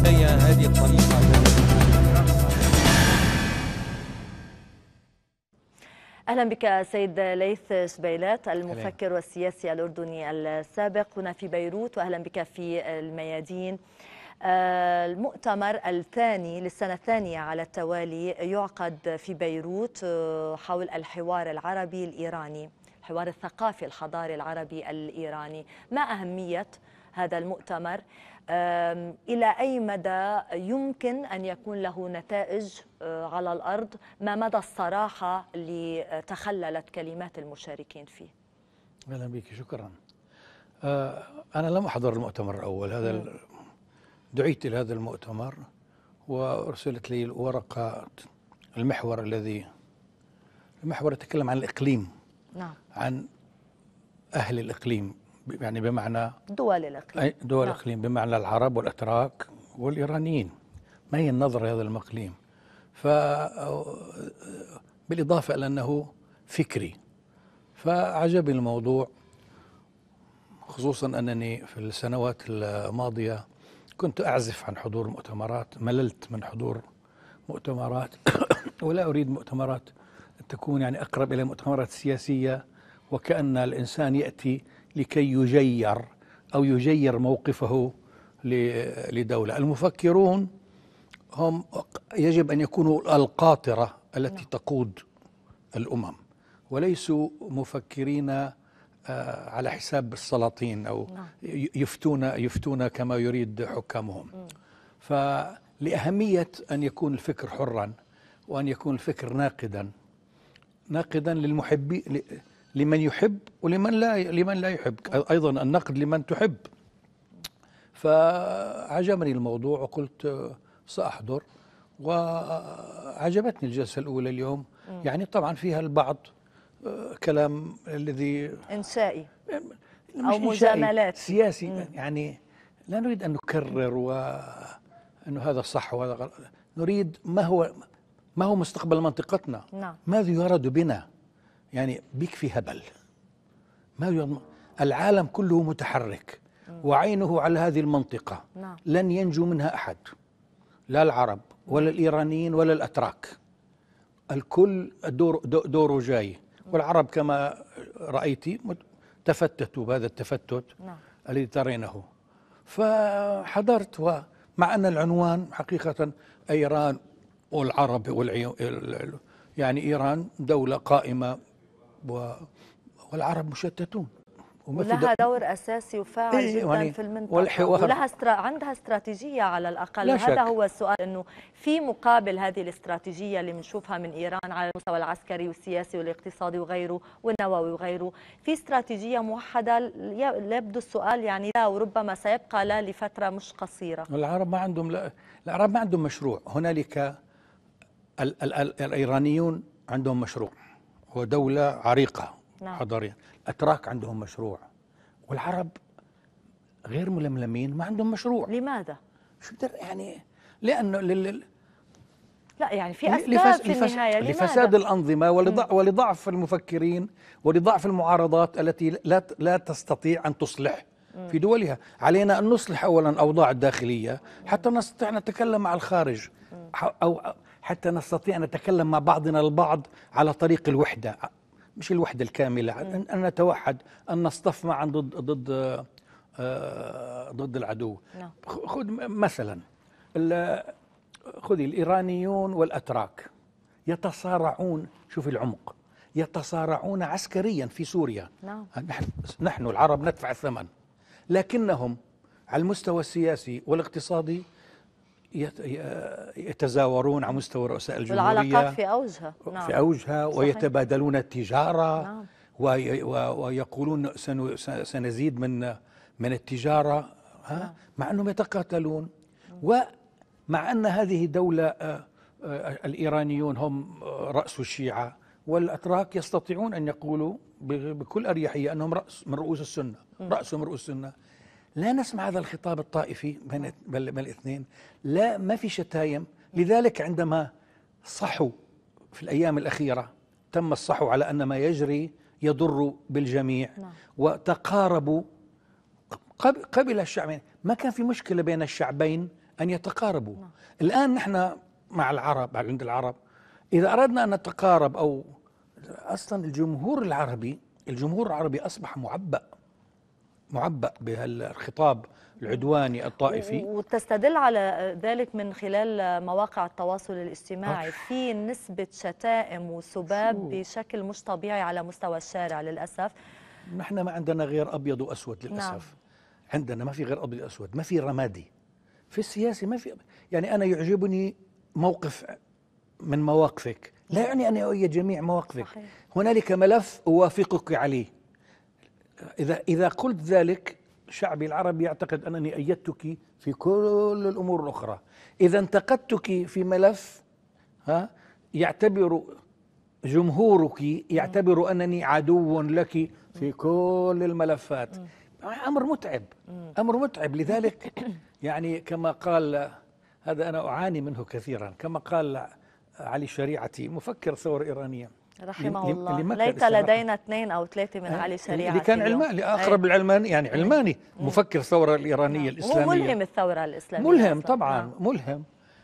هي هذه الطريقة أهلا بك سيد ليث سبيلات المفكر والسياسي الأردني السابق هنا في بيروت وأهلا بك في الميادين آه، المؤتمر الثاني للسنة الثانية على التوالي يعقد في بيروت آه، حول الحوار العربي الإيراني الحوار الثقافي الحضاري العربي الإيراني ما أهمية هذا المؤتمر إلى أي مدى يمكن أن يكون له نتائج آه، على الأرض ما مدى الصراحة اللي تخللت كلمات المشاركين فيه أهلا بك شكرا آه، أنا لم أحضر المؤتمر الأول هذا دعيت إلى هذا المؤتمر وأرسلت لي الورقة المحور الذي المحور يتكلم عن الإقليم نعم عن أهل الإقليم يعني بمعنى دول الإقليم دول نعم. الإقليم بمعنى العرب والأتراك والإيرانيين ما هي النظرة لهذا المقليم ف بالإضافة إلى أنه فكري فعجبني الموضوع خصوصا أنني في السنوات الماضية كنت أعزف عن حضور مؤتمرات مللت من حضور مؤتمرات [COUGHS] ولا أريد مؤتمرات تكون يعني أقرب إلى مؤتمرات سياسية وكأن الإنسان يأتي لكي يجير أو يجير موقفه لدولة المفكرون هم يجب أن يكونوا القاطرة التي نعم. تقود الأمم وليسوا مفكرين آه، على حساب السلاطين أو نعم. يفتون, يفتون كما يريد حكامهم فلأهمية أن يكون الفكر حرا وأن يكون الفكر ناقدا ناقدا للمحبين لمن يحب ولمن لا لمن لا يحب ايضا النقد لمن تحب فعجبني الموضوع وقلت ساحضر وعجبتني الجلسه الاولى اليوم يعني طبعا فيها البعض كلام الذي انشائي او مجاملات سياسي يعني لا نريد ان نكرر وانه هذا صح وهذا غلط نريد ما هو ما هو مستقبل منطقتنا نعم. ماذا يراد بنا يعني بيكفي هبل ما يضم... العالم كله متحرك وعينه على هذه المنطقة نعم. لن ينجو منها أحد لا العرب ولا الإيرانيين ولا الأتراك الكل دور دوره جاي والعرب كما رأيت تفتتوا بهذا التفتت نعم. الذي ترينه فحضرت ومع أن العنوان حقيقة إيران والعرب والعيو يعني إيران دولة قائمة والعرب مشتتون وما ولها دور اساسي وفاعل إيه جدا يعني في المنطقه والحوار ولها استرا... عندها استراتيجيه على الاقل هذا شك. هو السؤال انه في مقابل هذه الاستراتيجيه اللي بنشوفها من ايران على المستوى العسكري والسياسي والاقتصادي وغيره والنووي وغيره في استراتيجيه موحده يبدو السؤال يعني لا وربما سيبقى لا لفتره مش قصيره العرب ما عندهم لا العرب ما عندهم مشروع هنالك ال... ال... ال... الايرانيون عندهم مشروع ودولة عريقة نعم. حضاريا الأتراك عندهم مشروع والعرب غير ململمين ما عندهم مشروع لماذا؟ شو بدر يعني لأنه لل... لا يعني في أسباب لفس... في النهاية لماذا؟ لفساد الأنظمة ولضع... ولضعف المفكرين ولضعف المعارضات التي لا لا تستطيع أن تصلح في دولها علينا أن نصلح أولا أوضاع الداخلية حتى نستطيع أن نتكلم مع الخارج أو حتى نستطيع أن نتكلم مع بعضنا البعض على طريق الوحدة مش الوحدة الكاملة أن نتوحد أن نصطف معا ضد ضد آه، ضد العدو نعم. خذ مثلا خذي الإيرانيون والأتراك يتصارعون شوف العمق يتصارعون عسكريا في سوريا نعم. آه، نحن, نحن العرب ندفع الثمن لكنهم على المستوى السياسي والاقتصادي يتزاورون على مستوى رؤساء الجمهورية العلاقات في أوجها نعم. في أوجها ويتبادلون التجارة نعم. ويقولون سنزيد من من التجارة ها نعم. مع أنهم يتقاتلون ومع أن هذه دولة آه، آه، الإيرانيون هم آه، رأس الشيعة والأتراك يستطيعون أن يقولوا بكل أريحية أنهم رأس من رؤوس السنة رأسهم رؤوس السنة لا نسمع هذا الخطاب الطائفي بين الاثنين لا ما في شتايم لذلك عندما صحوا في الأيام الأخيرة تم الصحو على أن ما يجري يضر بالجميع نعم. وتقاربوا قبل الشعبين ما كان في مشكلة بين الشعبين أن يتقاربوا نعم. الآن نحن مع العرب عند العرب إذا أردنا أن نتقارب أو أصلا الجمهور العربي الجمهور العربي أصبح معبأ معبأ بهالخطاب العدواني الطائفي وتستدل على ذلك من خلال مواقع التواصل الاجتماعي في نسبة شتائم وسباب شو. بشكل مش طبيعي على مستوى الشارع للأسف نحن ما عندنا غير أبيض وأسود للأسف نعم. عندنا ما في غير أبيض وأسود ما في رمادي في السياسة ما في يعني أنا يعجبني موقف من مواقفك لا نعم. يعني أن أؤيد جميع مواقفك صحيح. هنالك ملف أوافقك عليه إذا إذا قلت ذلك شعبي العربي يعتقد أنني أيدتك في كل الأمور الأخرى إذا انتقدتك في ملف ها يعتبر جمهورك يعتبر أنني عدو لك في كل الملفات أمر متعب أمر متعب لذلك يعني كما قال هذا أنا أعاني منه كثيرا كما قال علي شريعتي مفكر ثورة إيرانية رحمه الله ليت لدينا اثنين او ثلاثه من علي أه؟ سريع اللي كان يعني علماني اقرب العلماني يعني علماني مفكر الثوره الايرانيه الاسلاميه هو ملهم الثوره الاسلاميه ملهم طبعا نعم. ملهم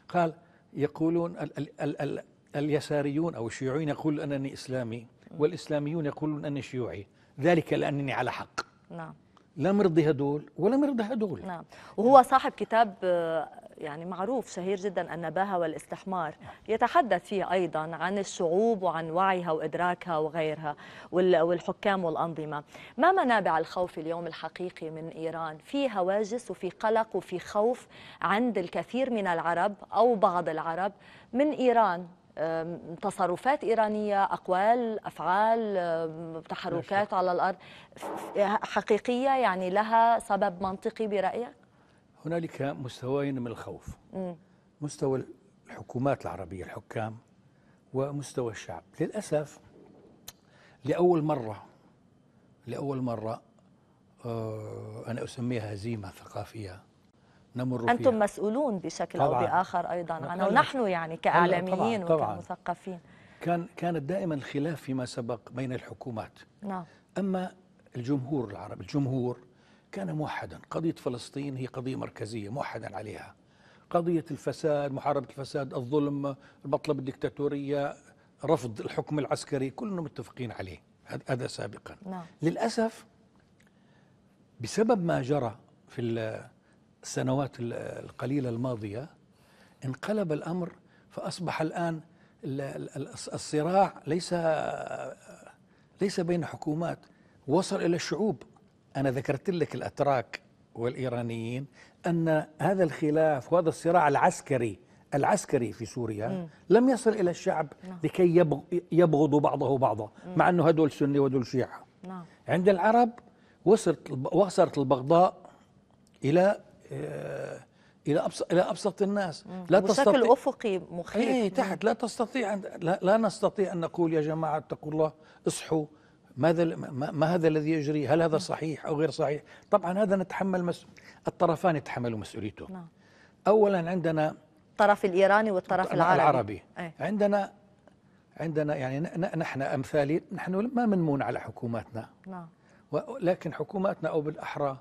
قال يقولون ال ال ال ال اليساريون او الشيوعيون يقولون انني اسلامي والاسلاميون يقولون اني شيوعي ذلك لانني على حق نعم لا مرضي هدول ولا مرضي هدول نعم وهو صاحب كتاب آه، يعني معروف شهير جدا النباهة والاستحمار يتحدث فيه أيضا عن الشعوب وعن وعيها وإدراكها وغيرها والحكام والأنظمة ما منابع الخوف اليوم الحقيقي من إيران في هواجس وفي قلق وفي خوف عند الكثير من العرب أو بعض العرب من إيران تصرفات إيرانية أقوال أفعال تحركات على الأرض حقيقية يعني لها سبب منطقي برأيك؟ هنالك مستويين من الخوف مم. مستوى الحكومات العربية الحكام ومستوى الشعب للأسف لأول مرة لأول مرة آه أنا أسميها هزيمة ثقافية نمر فيها أنتم مسؤولون بشكل طبعاً. أو بآخر أيضا عنها ونحن يعني أيوة، كإعلاميين طبعاً. وكمثقفين كان كانت دائما الخلاف فيما سبق بين الحكومات نعم أما الجمهور العربي الجمهور كان موحدا قضية فلسطين هي قضية مركزية موحدا عليها قضية الفساد محاربة الفساد الظلم المطلب الدكتاتورية رفض الحكم العسكري كلنا متفقين عليه هذا سابقا نعم. للأسف بسبب ما جرى في السنوات القليلة الماضية انقلب الأمر فأصبح الآن الصراع ليس ليس بين حكومات وصل إلى الشعوب أنا ذكرت لك الأتراك والإيرانيين أن هذا الخلاف وهذا الصراع العسكري العسكري في سوريا م. لم يصل إلى الشعب نعم. لكي يبغضوا بعضه بعضا مع أنه هدول سني وهدول شيعة نعم. عند العرب وصلت وصلت البغضاء إلى آه، الى ابسط الى ابسط الناس لا تستطيع بشكل افقي مخيف اي نعم. تحت لا تستطيع أن لا, لا نستطيع ان نقول يا جماعه اتقوا الله اصحوا ماذا ما هذا الذي يجري هل هذا صحيح أو غير صحيح طبعا هذا نتحمل مس... الطرفان يتحملوا مسؤوليته نعم. أولا عندنا الطرف الإيراني والطرف العربي, العربي. أي. عندنا عندنا يعني نحن أمثالي نحن ما منمون على حكوماتنا نعم. ولكن حكوماتنا أو بالأحرى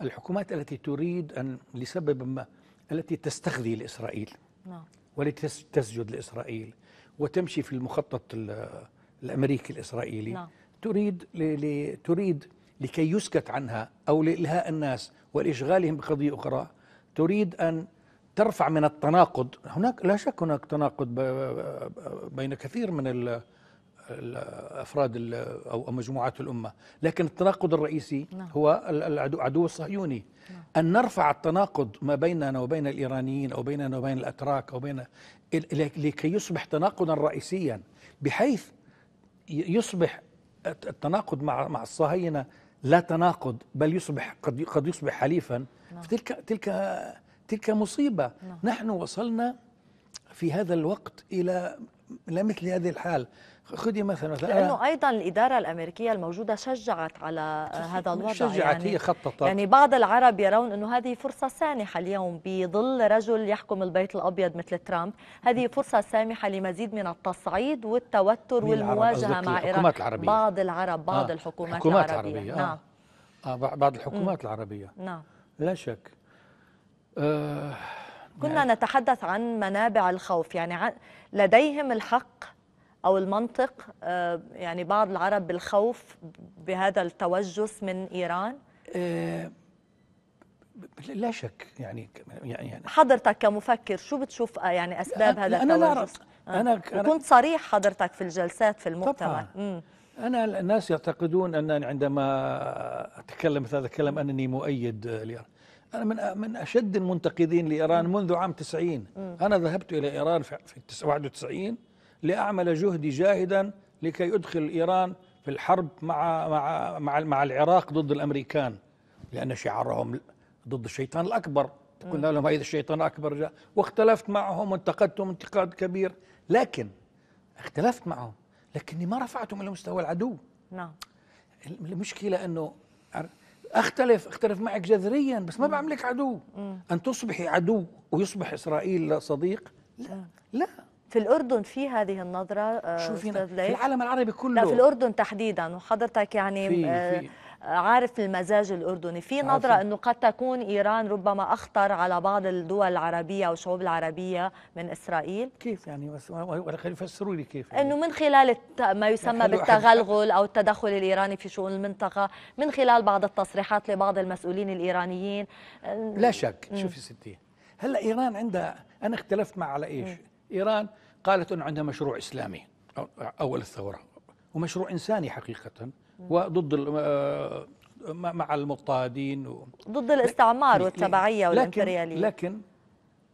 الحكومات التي تريد أن لسبب ما التي تستخذي لإسرائيل نعم. والتي تسجد لإسرائيل وتمشي في المخطط الأمريكي الإسرائيلي نعم. تريد تريد لكي يسكت عنها او لالهاء الناس والاشغالهم بقضيه اخرى تريد ان ترفع من التناقض هناك لا شك هناك تناقض بين كثير من الافراد او مجموعات الامه، لكن التناقض الرئيسي نعم. هو العدو الصهيوني نعم. ان نرفع التناقض ما بيننا وبين الايرانيين او بيننا وبين الاتراك او بين لكي يصبح تناقضا رئيسيا بحيث يصبح التناقض مع مع الصهاينه لا تناقض بل يصبح قد قد يصبح حليفا نعم. تلك تلك مصيبه نعم. نحن وصلنا في هذا الوقت الى الى مثل هذه الحال خذي مثلا مثلا لانه ايضا الاداره الامريكيه الموجوده شجعت على آه، هذا الوضع شجعت يعني هي خططت يعني بعض العرب يرون انه هذه فرصه سانحه اليوم بظل رجل يحكم البيت الابيض مثل ترامب هذه فرصه سامحه لمزيد من التصعيد والتوتر والمواجهه مع ايران العربية. بعض العرب بعض آه الحكومات, الحكومات العربيه, العربية. آه. نعم آه. آه بعض الحكومات م. العربيه نعم لا شك آه كنا يعني نتحدث عن منابع الخوف يعني لديهم الحق أو المنطق آه، يعني بعض العرب بالخوف بهذا التوجس من إيران؟ آه، لا شك يعني, يعني يعني حضرتك كمفكر شو بتشوف آه، يعني اسباب هذا أنا التوجس؟ أنا, انا كنت صريح حضرتك في الجلسات في المؤتمر انا الناس يعتقدون انني عندما اتكلم مثل هذا الكلام انني مؤيد لايران انا من من اشد المنتقدين لايران منذ عام 90 انا ذهبت الى ايران في 91 لأعمل جهدي جاهدا لكي أدخل إيران في الحرب مع مع مع, مع العراق ضد الأمريكان لأن شعارهم ضد الشيطان الأكبر قلنا لهم هذا الشيطان الأكبر جاء واختلفت معهم وانتقدتهم انتقاد كبير لكن اختلفت معهم لكني ما رفعتهم إلى مستوى العدو نعم المشكلة أنه اختلف اختلف معك جذريا بس ما بعملك عدو مم. ان تصبحي عدو ويصبح اسرائيل صديق لا نعم. لا في الأردن في هذه النظرة آه، شوفينا في العالم العربي كله لا في الأردن تحديدا وحضرتك يعني في فيه. آه، في عارف المزاج الأردني في نظرة عارفين. أنه قد تكون إيران ربما أخطر على بعض الدول العربية أو الشعوب العربية من إسرائيل كيف يعني بس يفسروا لي كيف يعني. أنه من خلال ما يعني يسمى بالتغلغل أو التدخل الإيراني في شؤون المنطقة من خلال بعض التصريحات لبعض المسؤولين الإيرانيين لا شك شوفي ستي هلأ إيران عندها أنا اختلفت مع على إيش م. إيران قالت أن عندها مشروع إسلامي أول الثورة ومشروع إنساني حقيقة وضد آه، مع المضطهدين و... ضد الاستعمار والتبعية والإمبريالية لكن,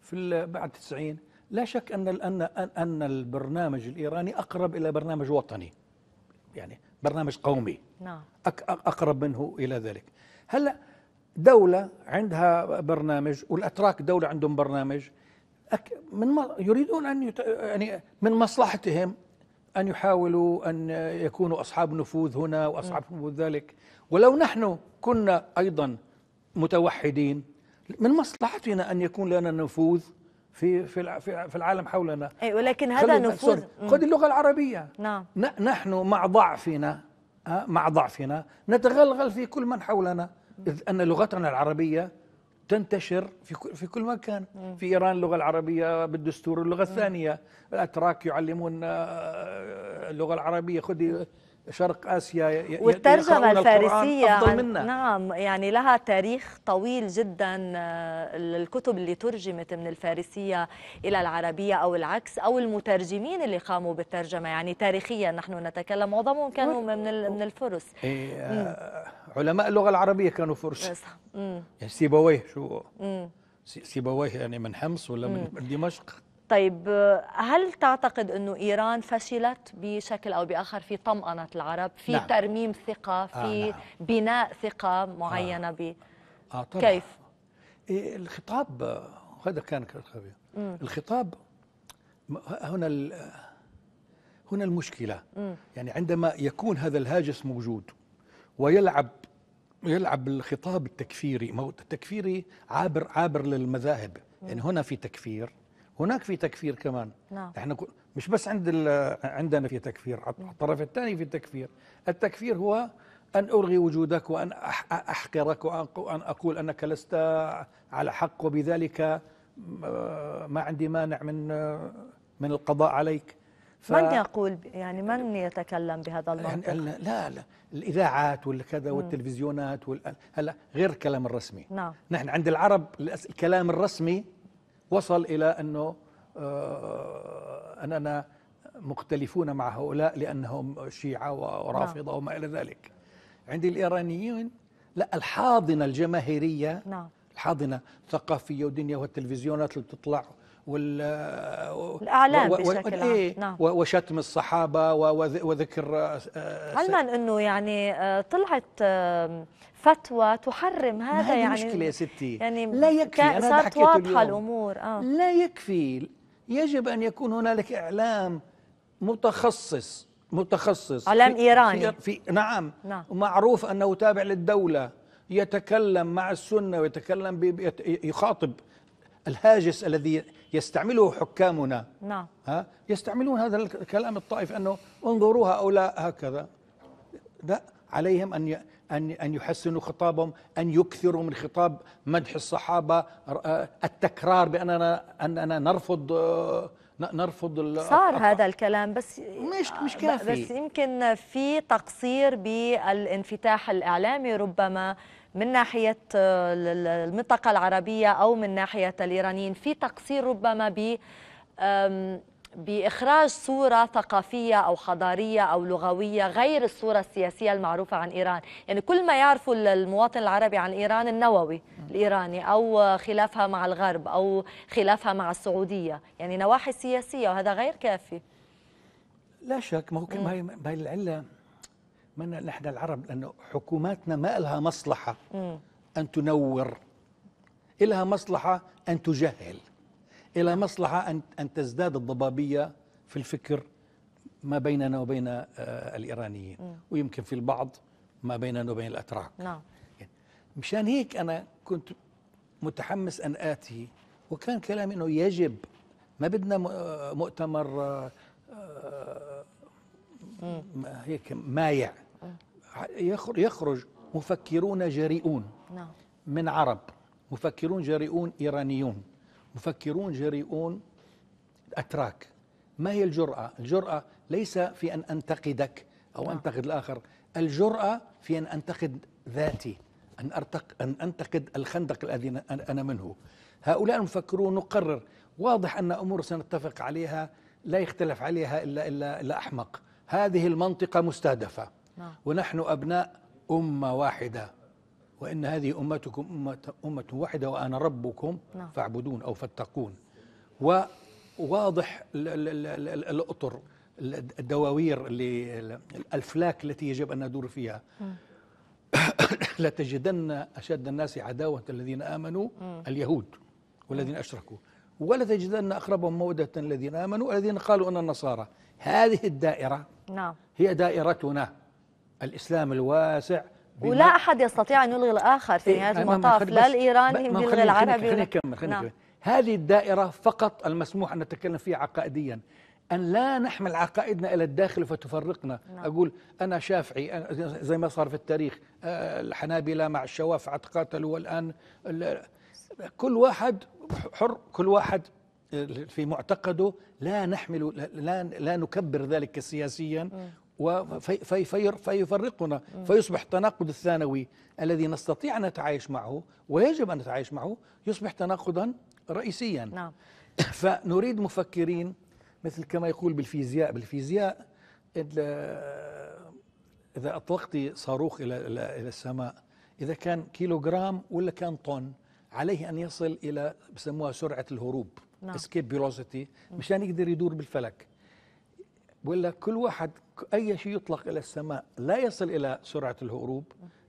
في بعد 90 لا شك أن أن أن البرنامج الإيراني أقرب إلى برنامج وطني يعني برنامج قومي نعم أقرب منه إلى ذلك هلأ دولة عندها برنامج والأتراك دولة عندهم برنامج من يريدون ان يت... يعني من مصلحتهم ان يحاولوا ان يكونوا اصحاب نفوذ هنا واصحاب نفوذ ذلك ولو نحن كنا ايضا متوحدين من مصلحتنا ان يكون لنا نفوذ في في في العالم حولنا اي ولكن هذا نفوذ خذ اللغه العربيه نعم نحن مع ضعفنا آه، مع ضعفنا نتغلغل في كل من حولنا اذ ان لغتنا العربيه تنتشر في في كل مكان في ايران اللغه العربيه بالدستور اللغه الثانيه الاتراك يعلمون آه، اللغه العربيه خذي شرق اسيا والترجمه الفارسيه أفضل منا. نعم يعني لها تاريخ طويل جدا آه، الكتب اللي ترجمت من الفارسيه الى العربيه او العكس او المترجمين اللي قاموا بالترجمه يعني تاريخيا نحن نتكلم معظمهم كانوا من من الفرس إيه علماء اللغه العربيه كانوا فرس يعني سيبويه شو امم سيبويه يعني من حمص ولا مم. من دمشق طيب هل تعتقد انه ايران فشلت بشكل او باخر في طمانه العرب في نعم. ترميم ثقه آه، في آه نعم. بناء ثقه معينه آه. ب آه طبعا. كيف إيه الخطاب هذا كان مم. الخطاب هنا هنا المشكله مم. يعني عندما يكون هذا الهاجس موجود ويلعب يلعب بالخطاب التكفيري ما هو التكفيري عابر عابر للمذاهب يعني هنا في تكفير هناك في تكفير كمان نعم. احنا مش بس عند عندنا في تكفير على الطرف الثاني في تكفير التكفير هو أن ألغي وجودك وأن أحقرك وأن أقول أنك لست على حق وبذلك ما عندي مانع من من القضاء عليك ف... من يقول يعني من يتكلم بهذا يعني المنطق؟ لا لا الاذاعات والكذا والتلفزيونات وال... هلا غير الكلام الرسمي نعم نحن عند العرب الكلام الرسمي وصل الى انه آه اننا مختلفون مع هؤلاء لانهم شيعه ورافضه نعم. وما الى ذلك عند الايرانيين لا الحاضنه الجماهيريه نعم الحاضنه الثقافيه ودنيا والتلفزيونات اللي بتطلع وال الاعلام و... بشكل عام إيه نعم. وشتم الصحابه وذكر آه، آه، علما انه يعني آه، طلعت فتوى تحرم هذا هذه يعني مشكلة يا ستي يعني لا يكفي أنا صارت واضحة الأمور آه. لا يكفي يجب أن يكون هنالك إعلام متخصص متخصص إعلام إيراني في, في نعم, نعم ومعروف أنه تابع للدولة يتكلم مع السنة ويتكلم يخاطب الهاجس الذي يستعمله حكامنا نعم ها يستعملون هذا الكلام الطائف انه انظروا هؤلاء هكذا لا عليهم ان ان ان يحسنوا خطابهم ان يكثروا من خطاب مدح الصحابه آه، التكرار باننا اننا نرفض آه، نرفض صار هذا الكلام بس مش مش آه، كافي بس يمكن في تقصير بالانفتاح الاعلامي ربما من ناحية آه، المنطقة العربية أو من ناحية الإيرانيين في تقصير ربما ب بإخراج صورة ثقافية أو حضارية أو لغوية غير الصورة السياسية المعروفة عن إيران يعني كل ما يعرفه المواطن العربي عن إيران النووي الإيراني أو خلافها مع الغرب أو خلافها مع السعودية يعني نواحي سياسية وهذا غير كافي لا شك ما هو إيه. ما هي العلة من نحن العرب لأن حكوماتنا ما لها مصلحة أن تنور إلها مصلحة أن تجهل إلى مصلحة أن, أن تزداد الضبابية في الفكر ما بيننا وبين آه، الإيرانيين ويمكن في البعض ما بيننا وبين الأتراك نعم مشان هيك أنا كنت متحمس أن آتي وكان كلامي أنه يجب ما بدنا آه، مؤتمر آه، هيك مايع يخرج مفكرون جريئون نعم. من عرب مفكرون جريئون إيرانيون مفكرون جريئون أتراك ما هي الجرأة؟ الجرأة ليس في أن أنتقدك أو نعم. أنتقد الآخر الجرأة في أن أنتقد ذاتي أن, أرتق أن أنتقد الخندق الذي أنا منه هؤلاء المفكرون نقرر واضح أن أمور سنتفق عليها لا يختلف عليها إلا, إلا, إلا أحمق هذه المنطقة مستهدفة نعم. ونحن أبناء أمة واحدة وإن هذه أمتكم أمة, أمة واحدة وأنا ربكم نعم. فاعبدون أو فاتقون وواضح الأطر الدواوير اللي الأفلاك التي يجب أن ندور فيها نعم. [COUGHS] لتجدن أشد الناس عداوة الذين آمنوا اليهود والذين أشركوا ولتجدن أقربهم مودة الذين آمنوا الذين قالوا أن النصارى هذه الدائرة نعم هي دائرتنا الإسلام الواسع ولا أحد يستطيع أن يلغي الآخر في إيه، نهاية المطاف لا الإيراني يلغي العربي خليني أكمل خليني نعم. هذه الدائرة فقط المسموح أن نتكلم فيها عقائديا أن لا نحمل عقائدنا إلى الداخل فتفرقنا نعم. أقول أنا شافعي زي ما صار في التاريخ آه، الحنابلة مع الشوافع تقاتلوا والآن كل واحد حر كل واحد آه، في معتقده لا نحمل لا, لا نكبر ذلك سياسيا فيفرقنا فيصبح التناقض الثانوي الذي نستطيع أن نتعايش معه ويجب أن نتعايش معه يصبح تناقضا رئيسيا نعم. [LAUGHS] فنريد مفكرين مثل كما يقول بالفيزياء بالفيزياء إذا أطلقت صاروخ إلى إلى السماء إذا كان كيلوغرام ولا كان طن عليه أن يصل إلى بسموها سرعة الهروب نعم. escape velocity مشان يقدر يدور بالفلك بقول لك كل واحد أي شيء يطلق إلى السماء لا يصل إلى سرعة الهروب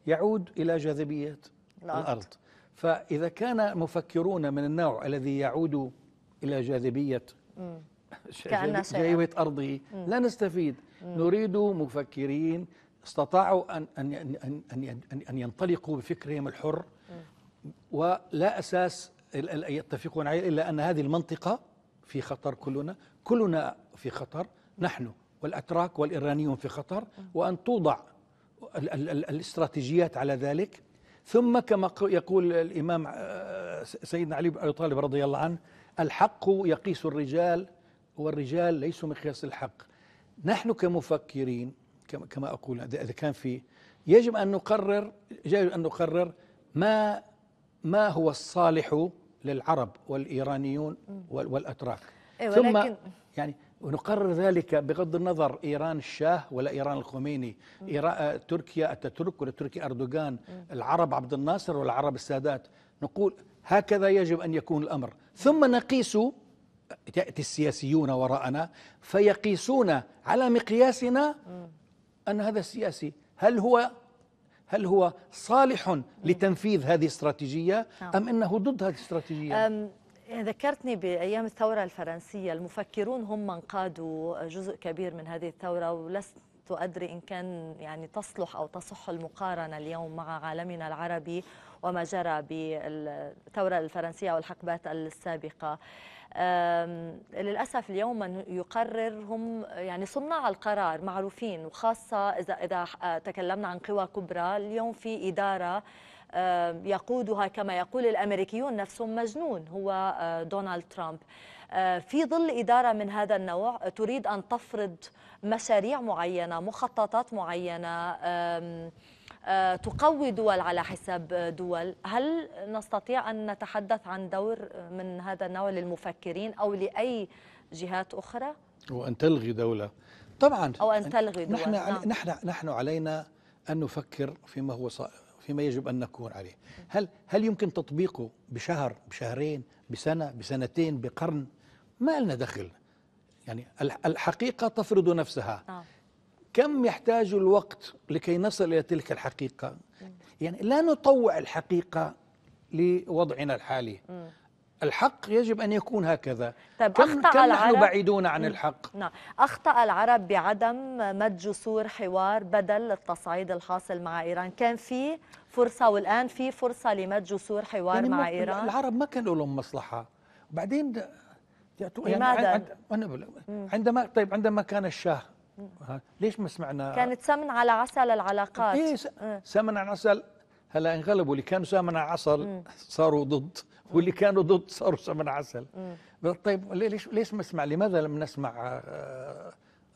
يعود إلى جاذبية الأرض, الأرض. فإذا كان مفكرون من النوع الذي يعود إلى جاذبية [LAUGHS] جاذبية أرضه لا نستفيد نريد مفكرين استطاعوا أن, أن, أن, أن, أن ينطلقوا بفكرهم الحر ولا أساس يتفقون عليه إلا أن هذه المنطقة في خطر كلنا كلنا في خطر نحن والأتراك والإيرانيون في خطر وأن توضع ال ال ال الاستراتيجيات على ذلك ثم كما يقول الإمام آه، سيدنا علي بن أبي طالب رضي الله عنه الحق يقيس الرجال والرجال ليسوا مقياس الحق نحن كمفكرين كما أقول إذا كان في يجب أن نقرر يجب أن نقرر ما ما هو الصالح للعرب والإيرانيون والأتراك إيه، ثم يعني ونقرر ذلك بغض النظر إيران الشاه ولا إيران الخميني إيران آه، تركيا أتاتورك ولا تركيا أردوغان العرب عبد الناصر ولا العرب السادات نقول هكذا يجب أن يكون الأمر ثم نقيس يأتي السياسيون وراءنا فيقيسون على مقياسنا أن هذا السياسي هل هو هل هو صالح لتنفيذ هذه الاستراتيجية نعم. أم أنه ضد هذه الاستراتيجية؟ ذكرتني بأيام الثورة الفرنسية المفكرون هم من قادوا جزء كبير من هذه الثورة ولست أدري إن كان يعني تصلح أو تصح المقارنة اليوم مع عالمنا العربي وما جرى بالثورة الفرنسية والحقبات السابقة للأسف اليوم من يقرر هم يعني صناع القرار معروفين وخاصة إذا, إذا تكلمنا عن قوى كبرى اليوم في إدارة آه، يقودها كما يقول الامريكيون نفسهم مجنون هو آه، دونالد ترامب آه، في ظل إدارة من هذا النوع تريد أن تفرض مشاريع معينة مخططات معينة تقوي دول على حساب دول هل نستطيع أن نتحدث عن دور من هذا النوع للمفكرين أو لأي جهات أخرى؟ وأن تلغي دولة طبعا أو أن تلغي دوله نحن, نعم. نحن, نحن علينا أن نفكر فيما هو صائر فيما يجب أن نكون عليه هل, هل يمكن تطبيقه بشهر بشهرين بسنة بسنتين بقرن ما لنا دخل يعني الحقيقة تفرض نفسها نعم. كم يحتاج الوقت لكي نصل إلى تلك الحقيقة يعني لا نطوع الحقيقة لوضعنا الحالي الحق يجب أن يكون هكذا طيب كم, أخطأ كم العرب نحن بعيدون عن الحق نعم أخطأ العرب بعدم مد جسور حوار بدل التصعيد الحاصل مع إيران كان في فرصة والآن في فرصة لمد جسور حوار يعني مع إيران العرب ما كان لهم مصلحة وبعدين يعني لماذا؟ عندما طيب عندما كان الشاه ليش ما سمعنا كانت سمن على عسل العلاقات ايه سمن على عسل هلا انغلبوا اللي كانوا سمن على عسل صاروا ضد واللي آه. كانوا ضد صرصه من عسل طيب ليش ليش ما نسمع لماذا لم نسمع آه،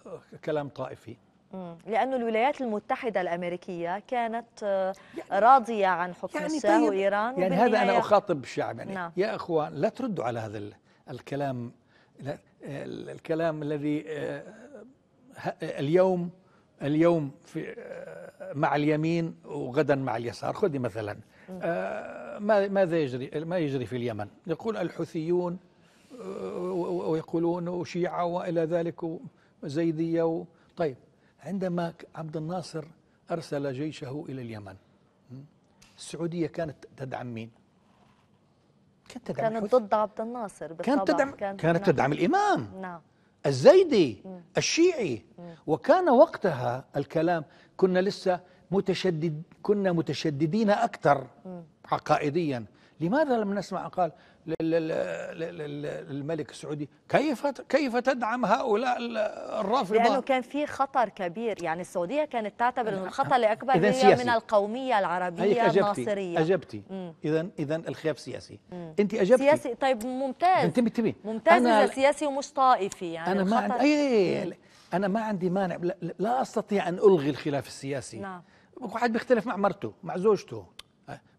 آه، كلام طائفي لأن الولايات المتحدة الأمريكية كانت يعني- راضية عن حكم يعني الشاه طيب وإيران يعني هذا أنا أخاطب الشعب يعني نعم. يا أخوان لا تردوا على هذا الكلام الكلام الذي اليوم اليوم في مع اليمين وغدا مع اليسار خذي مثلا آه، ما ماذا يجري ما يجري في اليمن يقول الحوثيون آه، ويقولون شيعه وإلى ذلك زيدية طيب عندما عبد الناصر أرسل جيشه إلى اليمن السعودية كانت تدعم مين؟ كانت تدعم كانت ضد عبد الناصر كانت تدعم كانت, تدعم الإمام نعم الزيدي مم. الشيعي مم. وكان وقتها الكلام كنا لسه متشدد كنا متشددين أكثر عقائديا لماذا لم نسمع قال للملك السعودي كيف كيف تدعم هؤلاء الرافضه لانه كان في خطر كبير يعني السعوديه كانت تعتبر انه الخطر الاكبر هي سياسي. من القوميه العربيه أجبتي. الناصريه اجبتي اذا اذا الخلاف سياسي مم. انت اجبتي سياسي طيب ممتاز انت انتبهي ممتاز اذا سياسي ومش طائفي يعني انا ما عندي أي, أي, اي انا ما عندي مانع لا, لا استطيع ان الغي الخلاف السياسي نعم واحد بيختلف مع مرته مع زوجته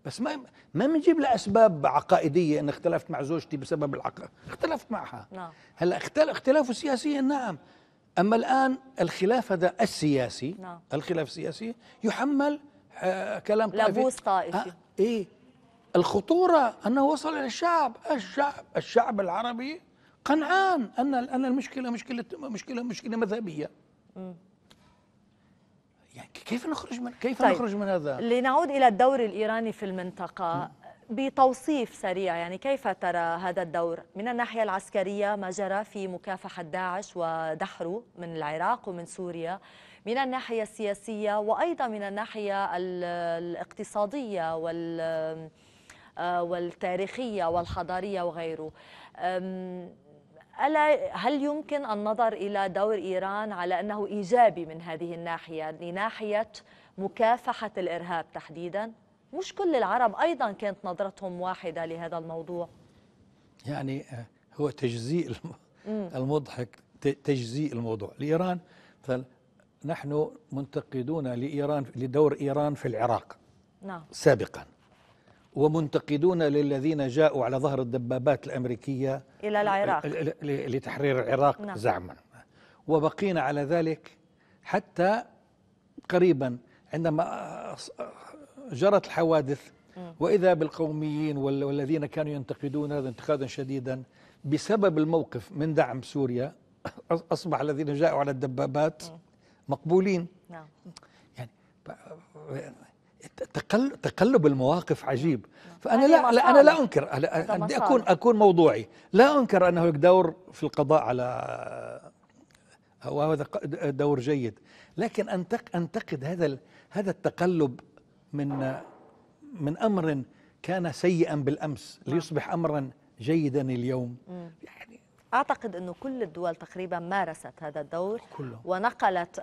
بس ما ما بنجيب له اسباب عقائديه ان اختلفت مع زوجتي بسبب العقل اختلفت معها نعم. هلا اختلافه سياسيا نعم اما الان الخلاف هذا السياسي نعم. الخلاف السياسي يحمل آه كلام آه، طائفي طائفي آه ايه الخطوره انه وصل الى الشعب الشعب الشعب العربي قنعان ان ان المشكله مشكله مشكله مشكله مذهبيه م. كيف نخرج من كيف طيب نخرج من هذا؟ لنعود الى الدور الايراني في المنطقه بتوصيف سريع يعني كيف ترى هذا الدور من الناحيه العسكريه ما جرى في مكافحه داعش ودحره من العراق ومن سوريا من الناحيه السياسيه وايضا من الناحيه الاقتصاديه وال آه، والتاريخيه والحضاريه وغيره ألا هل يمكن النظر إلى دور إيران على أنه إيجابي من هذه الناحية لناحية مكافحة الإرهاب تحديدا مش كل العرب أيضا كانت نظرتهم واحدة لهذا الموضوع يعني آه، هو تجزيء المضحك تجزيء الموضوع لإيران نحن منتقدون لإيران لدور إيران في العراق نعم سابقا ومنتقدون للذين جاءوا على ظهر الدبابات الأمريكية إلى العراق لتحرير العراق نعم. زعما وبقينا على ذلك حتى قريبا عندما جرت الحوادث وإذا بالقوميين والذين كانوا ينتقدون هذا انتقادا شديدا بسبب الموقف من دعم سوريا [COUGHS] أصبح الذين جاءوا على الدبابات مقبولين نعم يعني تقلب المواقف عجيب نعم. فانا لا, لا انا لا انكر بدي اكون اكون موضوعي لا انكر انه هناك دور في القضاء على وهذا دور جيد لكن انتقد هذا هذا التقلب من من امر كان سيئا بالامس نعم. ليصبح امرا جيدا اليوم أعتقد أنه كل الدول تقريبا مارست هذا الدور كله. ونقلت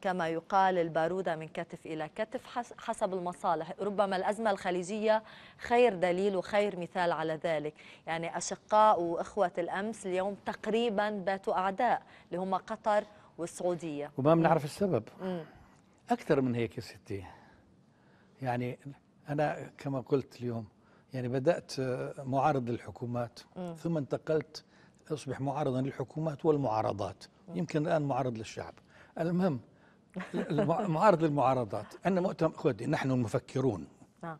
كما يقال البارودة من كتف إلى كتف حسب المصالح ربما الأزمة الخليجية خير دليل وخير مثال على ذلك يعني أشقاء وإخوة الأمس اليوم تقريبا باتوا أعداء اللي هم قطر والسعودية وما بنعرف السبب مم. أكثر من هيك يا ستي يعني أنا كما قلت اليوم يعني بدأت آه، معارض للحكومات ثم انتقلت يصبح معارضا للحكومات والمعارضات يمكن الآن معارض للشعب المهم معارض للمعارضات عندنا مؤتمر خذ نحن المفكرون نعم.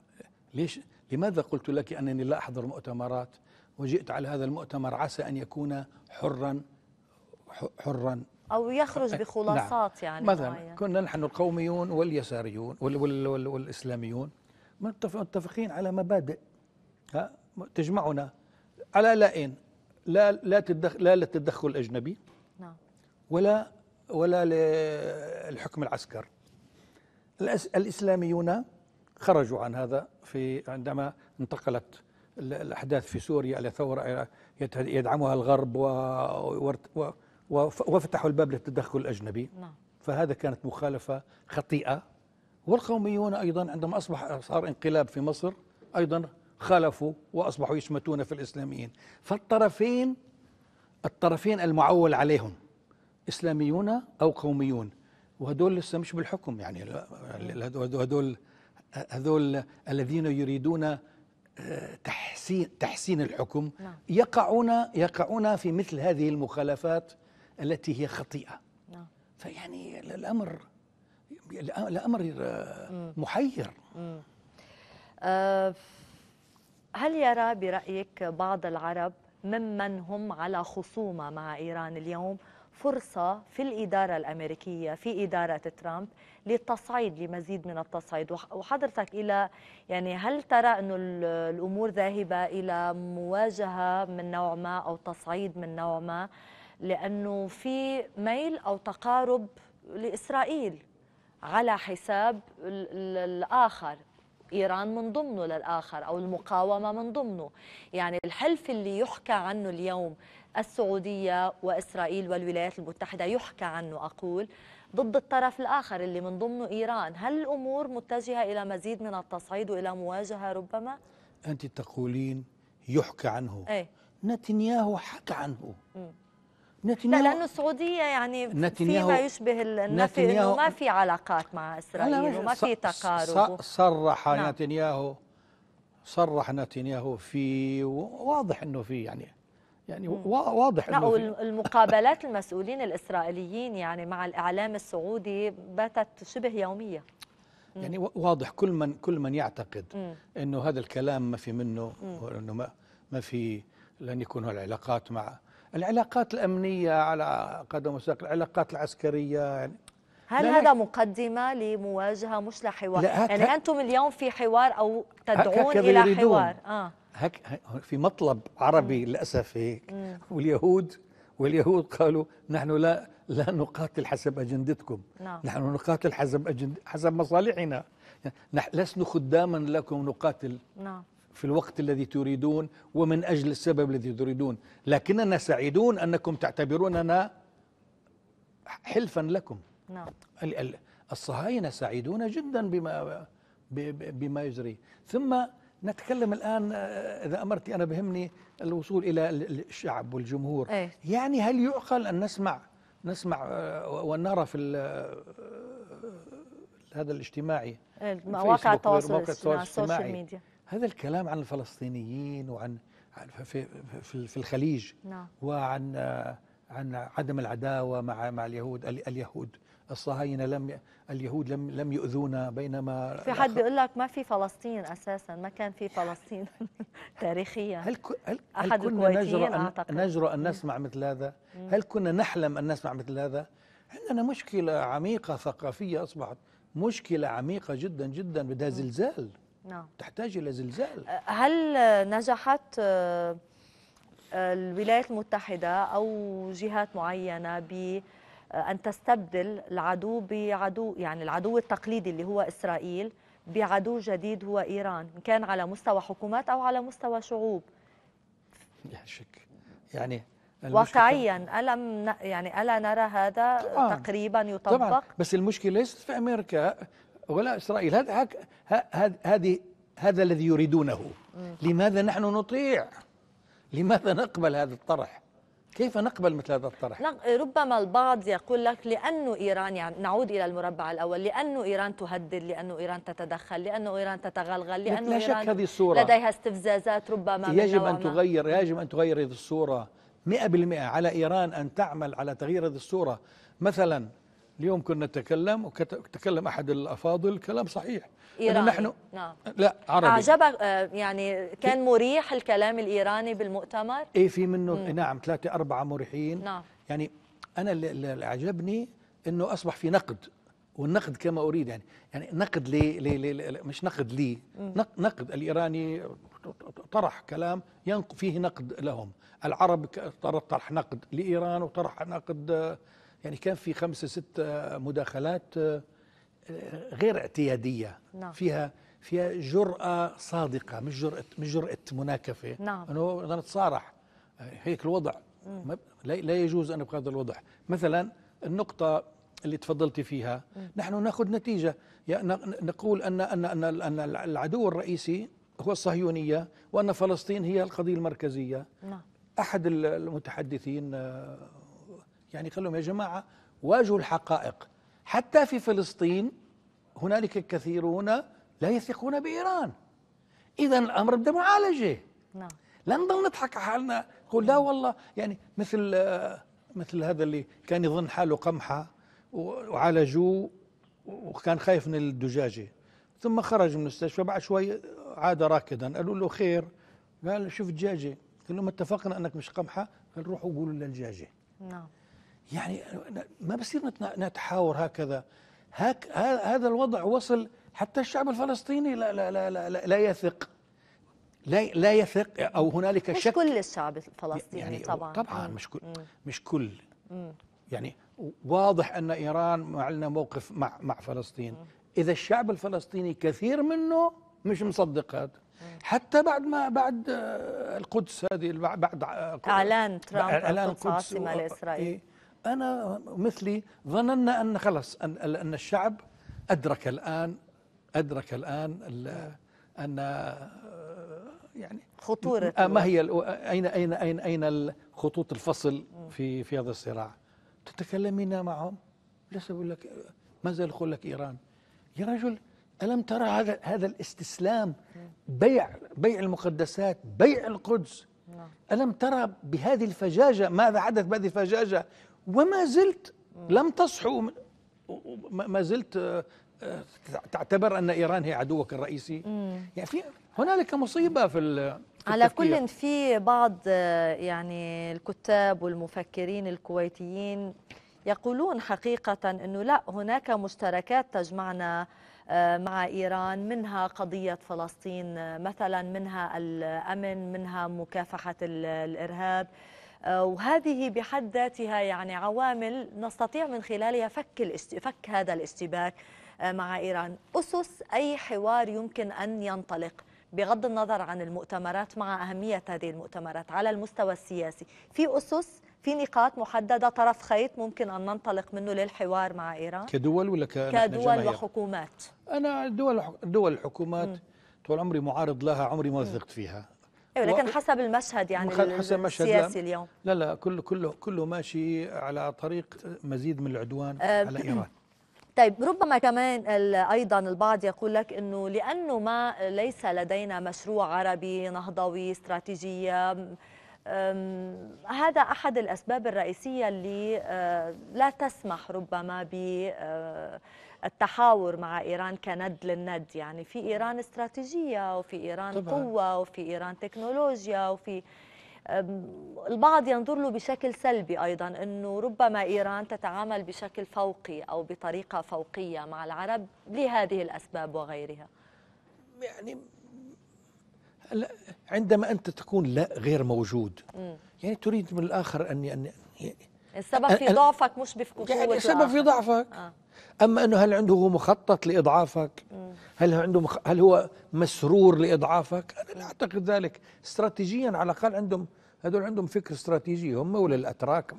ليش لماذا قلت لك أنني لا أحضر مؤتمرات وجئت على هذا المؤتمر عسى أن يكون حرا حرا أو يخرج بخلاصات نعم. يعني مثلا معين. كنا نحن القوميون واليساريون وال وال وال والإسلاميون متفقين على مبادئ ها تجمعنا على لائين لا لا تدخل لا للتدخل الاجنبي نعم ولا ولا للحكم العسكر الاسلاميون خرجوا عن هذا في عندما انتقلت الاحداث في سوريا الى ثوره يدعمها الغرب وفتحوا الباب للتدخل الاجنبي نعم فهذا كانت مخالفه خطيئه والقوميون ايضا عندما اصبح صار انقلاب في مصر ايضا خلفوا واصبحوا يشمتون في الاسلاميين فالطرفين الطرفين المعول عليهم اسلاميون او قوميون وهدول لسه مش بالحكم يعني هدول هذول الذين يريدون آه، تحسين تحسين الحكم نعم. يقعون يقعون في مثل هذه المخالفات التي هي خطيئه نعم. فيعني الامر الامر آه، محير آه، هل يرى برأيك بعض العرب ممن هم على خصومة مع إيران اليوم فرصة في الإدارة الأمريكية في إدارة ترامب للتصعيد لمزيد من التصعيد وحضرتك إلى يعني هل ترى أن الأمور ذاهبة إلى مواجهة من نوع ما أو تصعيد من نوع ما لأنه في ميل أو تقارب لإسرائيل على حساب الآخر إيران من ضمنه للآخر أو المقاومة من ضمنه يعني الحلف اللي يحكى عنه اليوم السعودية وإسرائيل والولايات المتحدة يحكى عنه أقول ضد الطرف الآخر اللي من ضمنه إيران هل الأمور متجهة إلى مزيد من التصعيد وإلى مواجهة ربما؟ أنت تقولين يحكى عنه أي؟ نتنياهو حكى عنه م. نتنياهو لا لانه السعوديه يعني نتنياهو فيما يشبه النفي انه ما في علاقات مع اسرائيل وما في تقارب صرح نعم نتنياهو صرح نتنياهو في واضح انه في يعني يعني واضح انه لا والمقابلات المسؤولين الاسرائيليين يعني مع الاعلام السعودي باتت شبه يوميه يعني واضح كل من كل من يعتقد انه هذا الكلام ما في منه انه ما ما في لن يكون العلاقات مع العلاقات الأمنية على قدم وساق العلاقات العسكرية يعني هل هذا مقدمة لمواجهة مش لحوار يعني أنتم اليوم في حوار أو تدعون إلى يريدون. حوار آه. هك في مطلب عربي مم. للأسف هيك واليهود واليهود قالوا نحن لا لا نقاتل حسب أجندتكم نعم. نحن نقاتل حسب أجند حسب مصالحنا يعني نحن لسنا خداما لكم نقاتل نعم في الوقت الذي تريدون ومن أجل السبب الذي تريدون لكننا سعيدون أنكم تعتبروننا حلفا لكم نعم. الصهاينة سعيدون جدا بما بما يجري ثم نتكلم الآن آه، إذا أمرتي أنا بهمني الوصول إلى الشعب والجمهور إيه. يعني هل يعقل أن نسمع نسمع آه، وأن نرى في آه، هذا الاجتماعي إيه، مواقع التواصل الاجتماعي السوشيال ميديا هذا الكلام عن الفلسطينيين وعن في في, في الخليج نعم. وعن عن عدم العداوه مع مع اليهود اليهود الصهاينه لم اليهود لم لم يؤذونا بينما في حد بيقول لك ما في فلسطين اساسا ما كان في فلسطين [LAUGHS] تاريخيا هل, هل, هل كنا نجرؤ ان نجرؤ ان نسمع مثل هذا؟ هل كنا نحلم ان نسمع مثل هذا؟ عندنا مشكله عميقه ثقافيه اصبحت مشكله عميقه جدا جدا بدها زلزال نعم تحتاج إلى زلزال أه، هل نجحت أه، أه، الولايات المتحدة أو جهات معينة ب أن تستبدل العدو بعدو يعني العدو التقليدي اللي هو إسرائيل بعدو جديد هو إيران كان على مستوى حكومات أو على مستوى شعوب لا شك يعني واقعيا ألم يعني ألا نرى هذا طبعاً تقريبا يطبق طبعاً بس المشكلة ليست في أمريكا ولا إسرائيل هذا هذه هذا الذي يريدونه لماذا نحن نطيع لماذا نقبل هذا الطرح كيف نقبل مثل هذا الطرح؟ ربما البعض يقول لك لأنه إيران يعني نعود إلى المربع الأول لأنه إيران تهدد لأنه إيران تتدخل لأنه إيران تتغلغل لأنه لا شك إيران هذه الصورة لديها استفزازات ربما يجب أن تغير يجب أن تغير هذه الصورة 100% على إيران أن تعمل على تغيير هذه الصورة مثلا اليوم كنا نتكلم وتكلم احد الافاضل كلام صحيح إيراني نحن نعم لا عربي اعجبك آه، يعني كان مريح الكلام الايراني بالمؤتمر؟ ايه في منه مم. نعم ثلاثه اربعه مريحين نعم يعني انا اللي اعجبني انه اصبح في نقد والنقد كما اريد يعني يعني نقد لي, لي, لي, لي مش نقد لي نقد الايراني طرح كلام فيه نقد لهم العرب طرح نقد لايران وطرح نقد يعني كان في خمسة ستة مداخلات آه، غير اعتيادية نعم. فيها فيها جرأة صادقة مش جرأة مش جرأة مناكفة نعم أنه أنا نتصارح هيك الوضع مم. لا يجوز أن بهذا الوضع مثلا النقطة اللي تفضلتي فيها نحن ناخذ نتيجة يعني نقول أن أن أن أن العدو الرئيسي هو الصهيونية وأن فلسطين هي القضية المركزية نعم أحد المتحدثين آه، يعني قال لهم يا جماعة واجهوا الحقائق حتى في فلسطين هنالك كثيرون لا يثقون بإيران إذا الأمر بده معالجة نعم لا نضل نضحك على حالنا نقول لا والله يعني مثل مثل هذا اللي كان يظن حاله قمحة وعالجوه وكان خايف من الدجاجة ثم خرج من المستشفى بعد شوي عاد راكدا قالوا له خير قال شوف دجاجة قال لهم اتفقنا أنك مش قمحة قال روحوا قولوا للدجاجة نعم يعني ما بصير نتحاور هكذا هك هذا الوضع وصل حتى الشعب الفلسطيني لا لا لا لا, لا, يثق لا لا يثق او هنالك مش شك مش كل الشعب الفلسطيني يعني طبعا طبعا مش كل مش كل يعني واضح ان ايران معلنا موقف مع مع فلسطين اذا الشعب الفلسطيني كثير منه مش مصدق هذا حتى بعد ما بعد آه، القدس هذه بعد آه، اعلان ترامب اعلان القدس عاصمه لاسرائيل إيه أنا مثلي ظننا أن خلص أن, أن الشعب أدرك الآن أدرك الآن أن يعني خطورة ما هي أين أين أين أين خطوط الفصل في في هذا الصراع تتكلمين معهم لسه بقول لك ما زال يقول لك إيران يا رجل ألم ترى هذا هذا الاستسلام بيع بيع المقدسات بيع القدس نعم. ألم ترى بهذه الفجاجة ماذا حدث بهذه الفجاجة وما زلت لم تصحو ما زلت آه، آه، تعتبر ان ايران هي عدوك الرئيسي يعني في هنالك مصيبه في التفكير. على كل في بعض آه، يعني الكتاب والمفكرين الكويتيين يقولون حقيقة أنه لا هناك مشتركات تجمعنا مع إيران منها قضية فلسطين مثلا منها الأمن منها مكافحة الإرهاب وهذه بحد ذاتها يعني عوامل نستطيع من خلالها فك الاست... فك هذا الاستباك آه، مع ايران، اسس اي حوار يمكن ان ينطلق بغض النظر عن المؤتمرات مع اهميه هذه المؤتمرات على المستوى السياسي، في اسس في نقاط محدده طرف خيط ممكن ان ننطلق منه للحوار مع ايران كدول ولا كدول وحكومات انا دول دول الحكومات طول عمري معارض لها عمري ما وثقت فيها ايوه لكن حسب المشهد يعني حسب مشهد السياسي لا اليوم لا لا كله كله كله ماشي على طريق مزيد من العدوان على ايران [CLEARS THROAT] طيب ربما كمان ايضا البعض يقول لك انه لانه ما ليس لدينا مشروع عربي نهضوي استراتيجيه هذا احد الاسباب الرئيسيه اللي أه، لا تسمح ربما ب أه، التحاور مع ايران كند للند يعني في ايران استراتيجيه وفي ايران طبعا. قوه وفي ايران تكنولوجيا وفي البعض ينظر له بشكل سلبي ايضا انه ربما ايران تتعامل بشكل فوقي او بطريقه فوقيه مع العرب لهذه الاسباب وغيرها يعني عندما انت تكون لا غير موجود م. يعني تريد من الاخر ان, أن يعني السبب في ضعفك مش بفقدك يعني السبب في ضعفك آه. اما انه هل عنده هو مخطط لاضعافك هل عنده مخ... هل هو مسرور لاضعافك انا لا اعتقد ذلك استراتيجيا على الاقل عندهم هذول عندهم فكر استراتيجي هم ولا الاتراك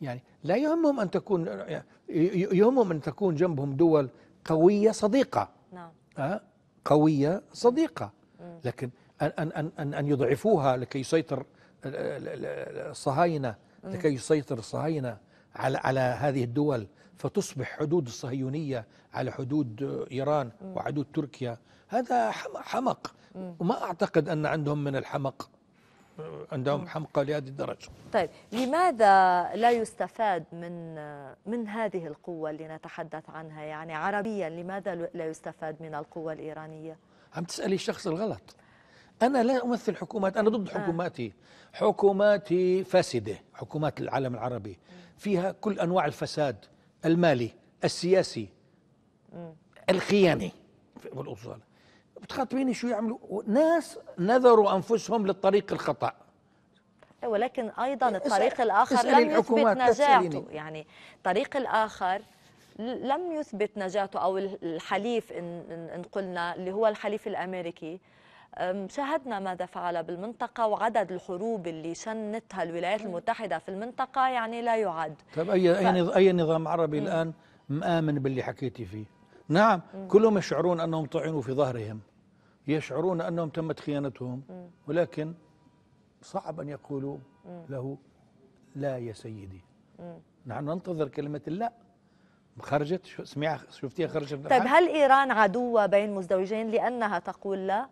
يعني لا يهمهم ان تكون يهمهم ان تكون جنبهم دول قويه صديقه نعم أه؟ قويه صديقه لكن ان ان ان ان يضعفوها لكي يسيطر الصهاينه لكي يسيطر الصهاينه على على هذه الدول فتصبح حدود الصهيونية على حدود إيران وحدود تركيا هذا حمق وما أعتقد أن عندهم من الحمق عندهم حمقى لهذه الدرجة طيب لماذا لا يستفاد من من هذه القوة اللي نتحدث عنها يعني عربيا لماذا لا يستفاد من القوة الإيرانية عم تسألي الشخص الغلط أنا لا أمثل حكومات أنا ضد آه. حكوماتي حكوماتي فاسدة حكومات العالم العربي فيها كل أنواع الفساد المالي السياسي الخياني بالاصول بتخاطبيني شو يعملوا ناس نذروا انفسهم للطريق الخطا إيه، ولكن ايضا إيه، الطريق الاخر لم يثبت نجاته يعني الطريق الاخر لم يثبت نجاته او الحليف ان, إن قلنا اللي هو الحليف الامريكي شاهدنا ماذا فعل بالمنطقة وعدد الحروب اللي شنتها الولايات المتحدة في المنطقة يعني لا يعد طيب أي, ف... أي نظام عربي م. الآن مآمن باللي حكيتي فيه نعم م. كلهم يشعرون أنهم طعنوا في ظهرهم يشعرون أنهم تمت خيانتهم م. ولكن صعب أن يقولوا له لا يا سيدي نحن ننتظر كلمة لا خرجت سمعها شفتيها خرجت طيب هل إيران عدوة بين مزدوجين لأنها تقول لا؟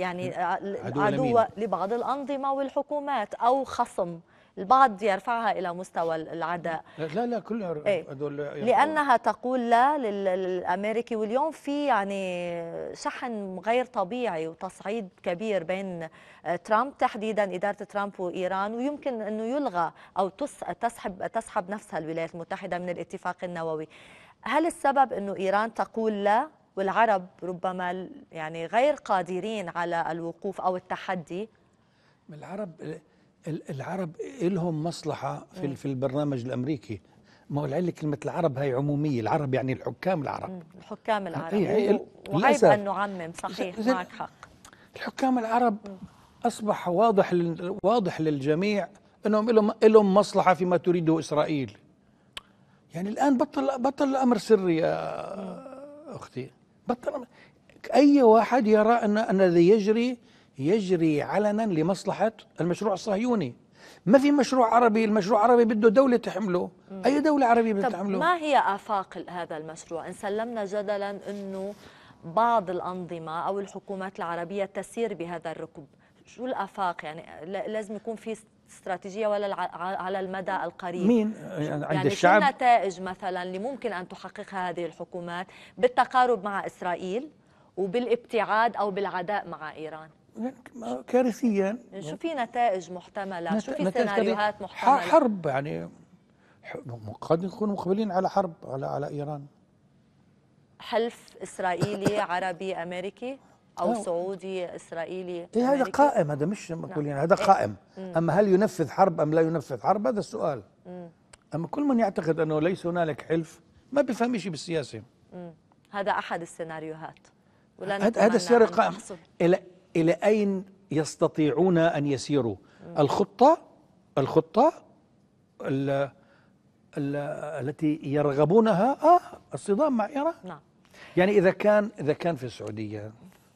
يعني [LAUGHS] آه، عدو, عدو لبعض الأنظمة والحكومات أو خصم البعض يرفعها الى مستوى العداء لا لا كلها هذول ايه؟ لانها تقول لا للامريكي واليوم في يعني شحن غير طبيعي وتصعيد كبير بين آه، ترامب تحديدا اداره ترامب وايران ويمكن انه يلغى او تسحب تسحب نفسها الولايات المتحده من الاتفاق النووي هل السبب انه ايران تقول لا والعرب ربما يعني غير قادرين على الوقوف أو التحدي العرب العرب لهم مصلحة في إيه. في البرنامج الأمريكي ما هو العلة كلمة العرب هي عمومية العرب يعني الحكام العرب الحكام إيه، العرب هي إيه، وعيب أن نعمم صحيح معك حق الحكام العرب أصبح واضح واضح للجميع أنهم لهم لهم مصلحة فيما تريده إسرائيل يعني الآن بطل بطل الأمر سري يا أختي بطل أي واحد يرى أن أن الذي يجري يجري علنا لمصلحة المشروع الصهيوني ما في مشروع عربي المشروع العربي بده دولة تحمله مم. أي دولة عربية بدها تحمله ما هي آفاق هذا المشروع إن سلمنا جدلا أنه بعض الأنظمة أو الحكومات العربية تسير بهذا الركب شو الآفاق يعني لازم يكون في استراتيجيه ولا على المدى القريب مين يعني عند يعني الشعب نتائج مثلا اللي ممكن ان تحققها هذه الحكومات بالتقارب مع اسرائيل وبالابتعاد او بالعداء مع ايران كارثيا شو في نتائج محتمله نت... شو في سيناريوهات محتمله حرب يعني قد نكون مقبلين على حرب على على ايران حلف اسرائيلي عربي امريكي او سعودي اسرائيلي في إيه، هذا قائم هذا مش نعم. هذا إيه. قائم اما هل ينفذ حرب ام لا ينفذ حرب هذا السؤال اما كل من يعتقد انه ليس هنالك حلف ما بيفهم شيء بالسياسه مم. هذا احد السيناريوهات هذا السيناريو قائم الى الى اين يستطيعون ان يسيروا مم. الخطه الخطه ال التي يرغبونها اه الصدام مع ايران نعم يعني اذا كان اذا كان في السعوديه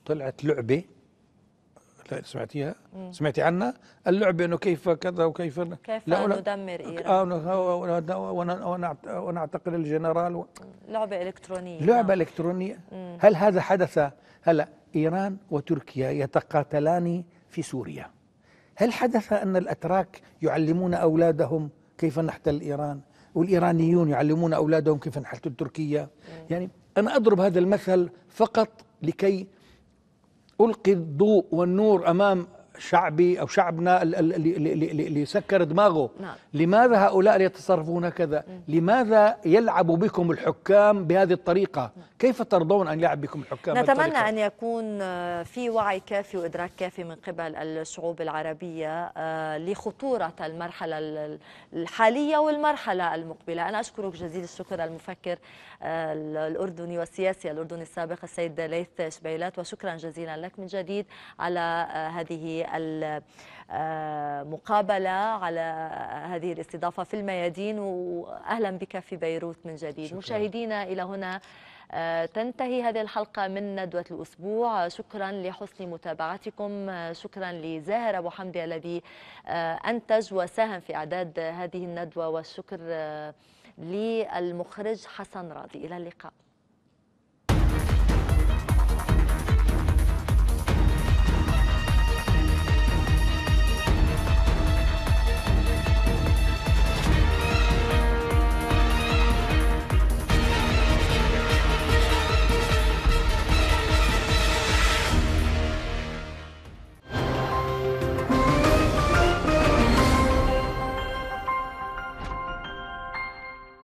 طلعت لعبه لا سمعتيها مم. سمعتي عنها اللعبه انه كيف كذا وكيف كيف لا ندمر ايران آه ونعتقل الجنرال و... لعبه الكترونيه لعبه نعم. الكترونيه مم. هل هذا حدث هلا ايران وتركيا يتقاتلان في سوريا هل حدث ان الاتراك يعلمون اولادهم كيف نحتل ايران والايرانيون يعلمون اولادهم كيف نحتل تركيا مم. يعني انا اضرب هذا المثل فقط لكي ألقي الضوء والنور أمام شعبي أو شعبنا اللي سكر دماغه نعم. لماذا هؤلاء يتصرفون هكذا لماذا يلعب بكم الحكام بهذه الطريقة نعم. كيف ترضون أن يلعب بكم الحكام نتمنى الطريقة؟ أن يكون آه، في وعي كافي وإدراك كافي من قبل الشعوب العربية آه، لخطورة المرحلة الحالية والمرحلة المقبلة أنا أشكرك جزيل الشكر المفكر آه، الأردني والسياسي الأردني السابق السيد ليث شبيلات وشكرا جزيلا لك من جديد على هذه المقابلة على هذه الاستضافة في الميادين وأهلا بك في بيروت من جديد شكرا. مشاهدينا إلى هنا آه، تنتهي هذه الحلقة من ندوة الأسبوع شكرا لحسن متابعتكم شكرا لزاهر أبو حمدي الذي آه، أنتج وساهم في إعداد هذه الندوة والشكر آه، للمخرج حسن راضي إلى اللقاء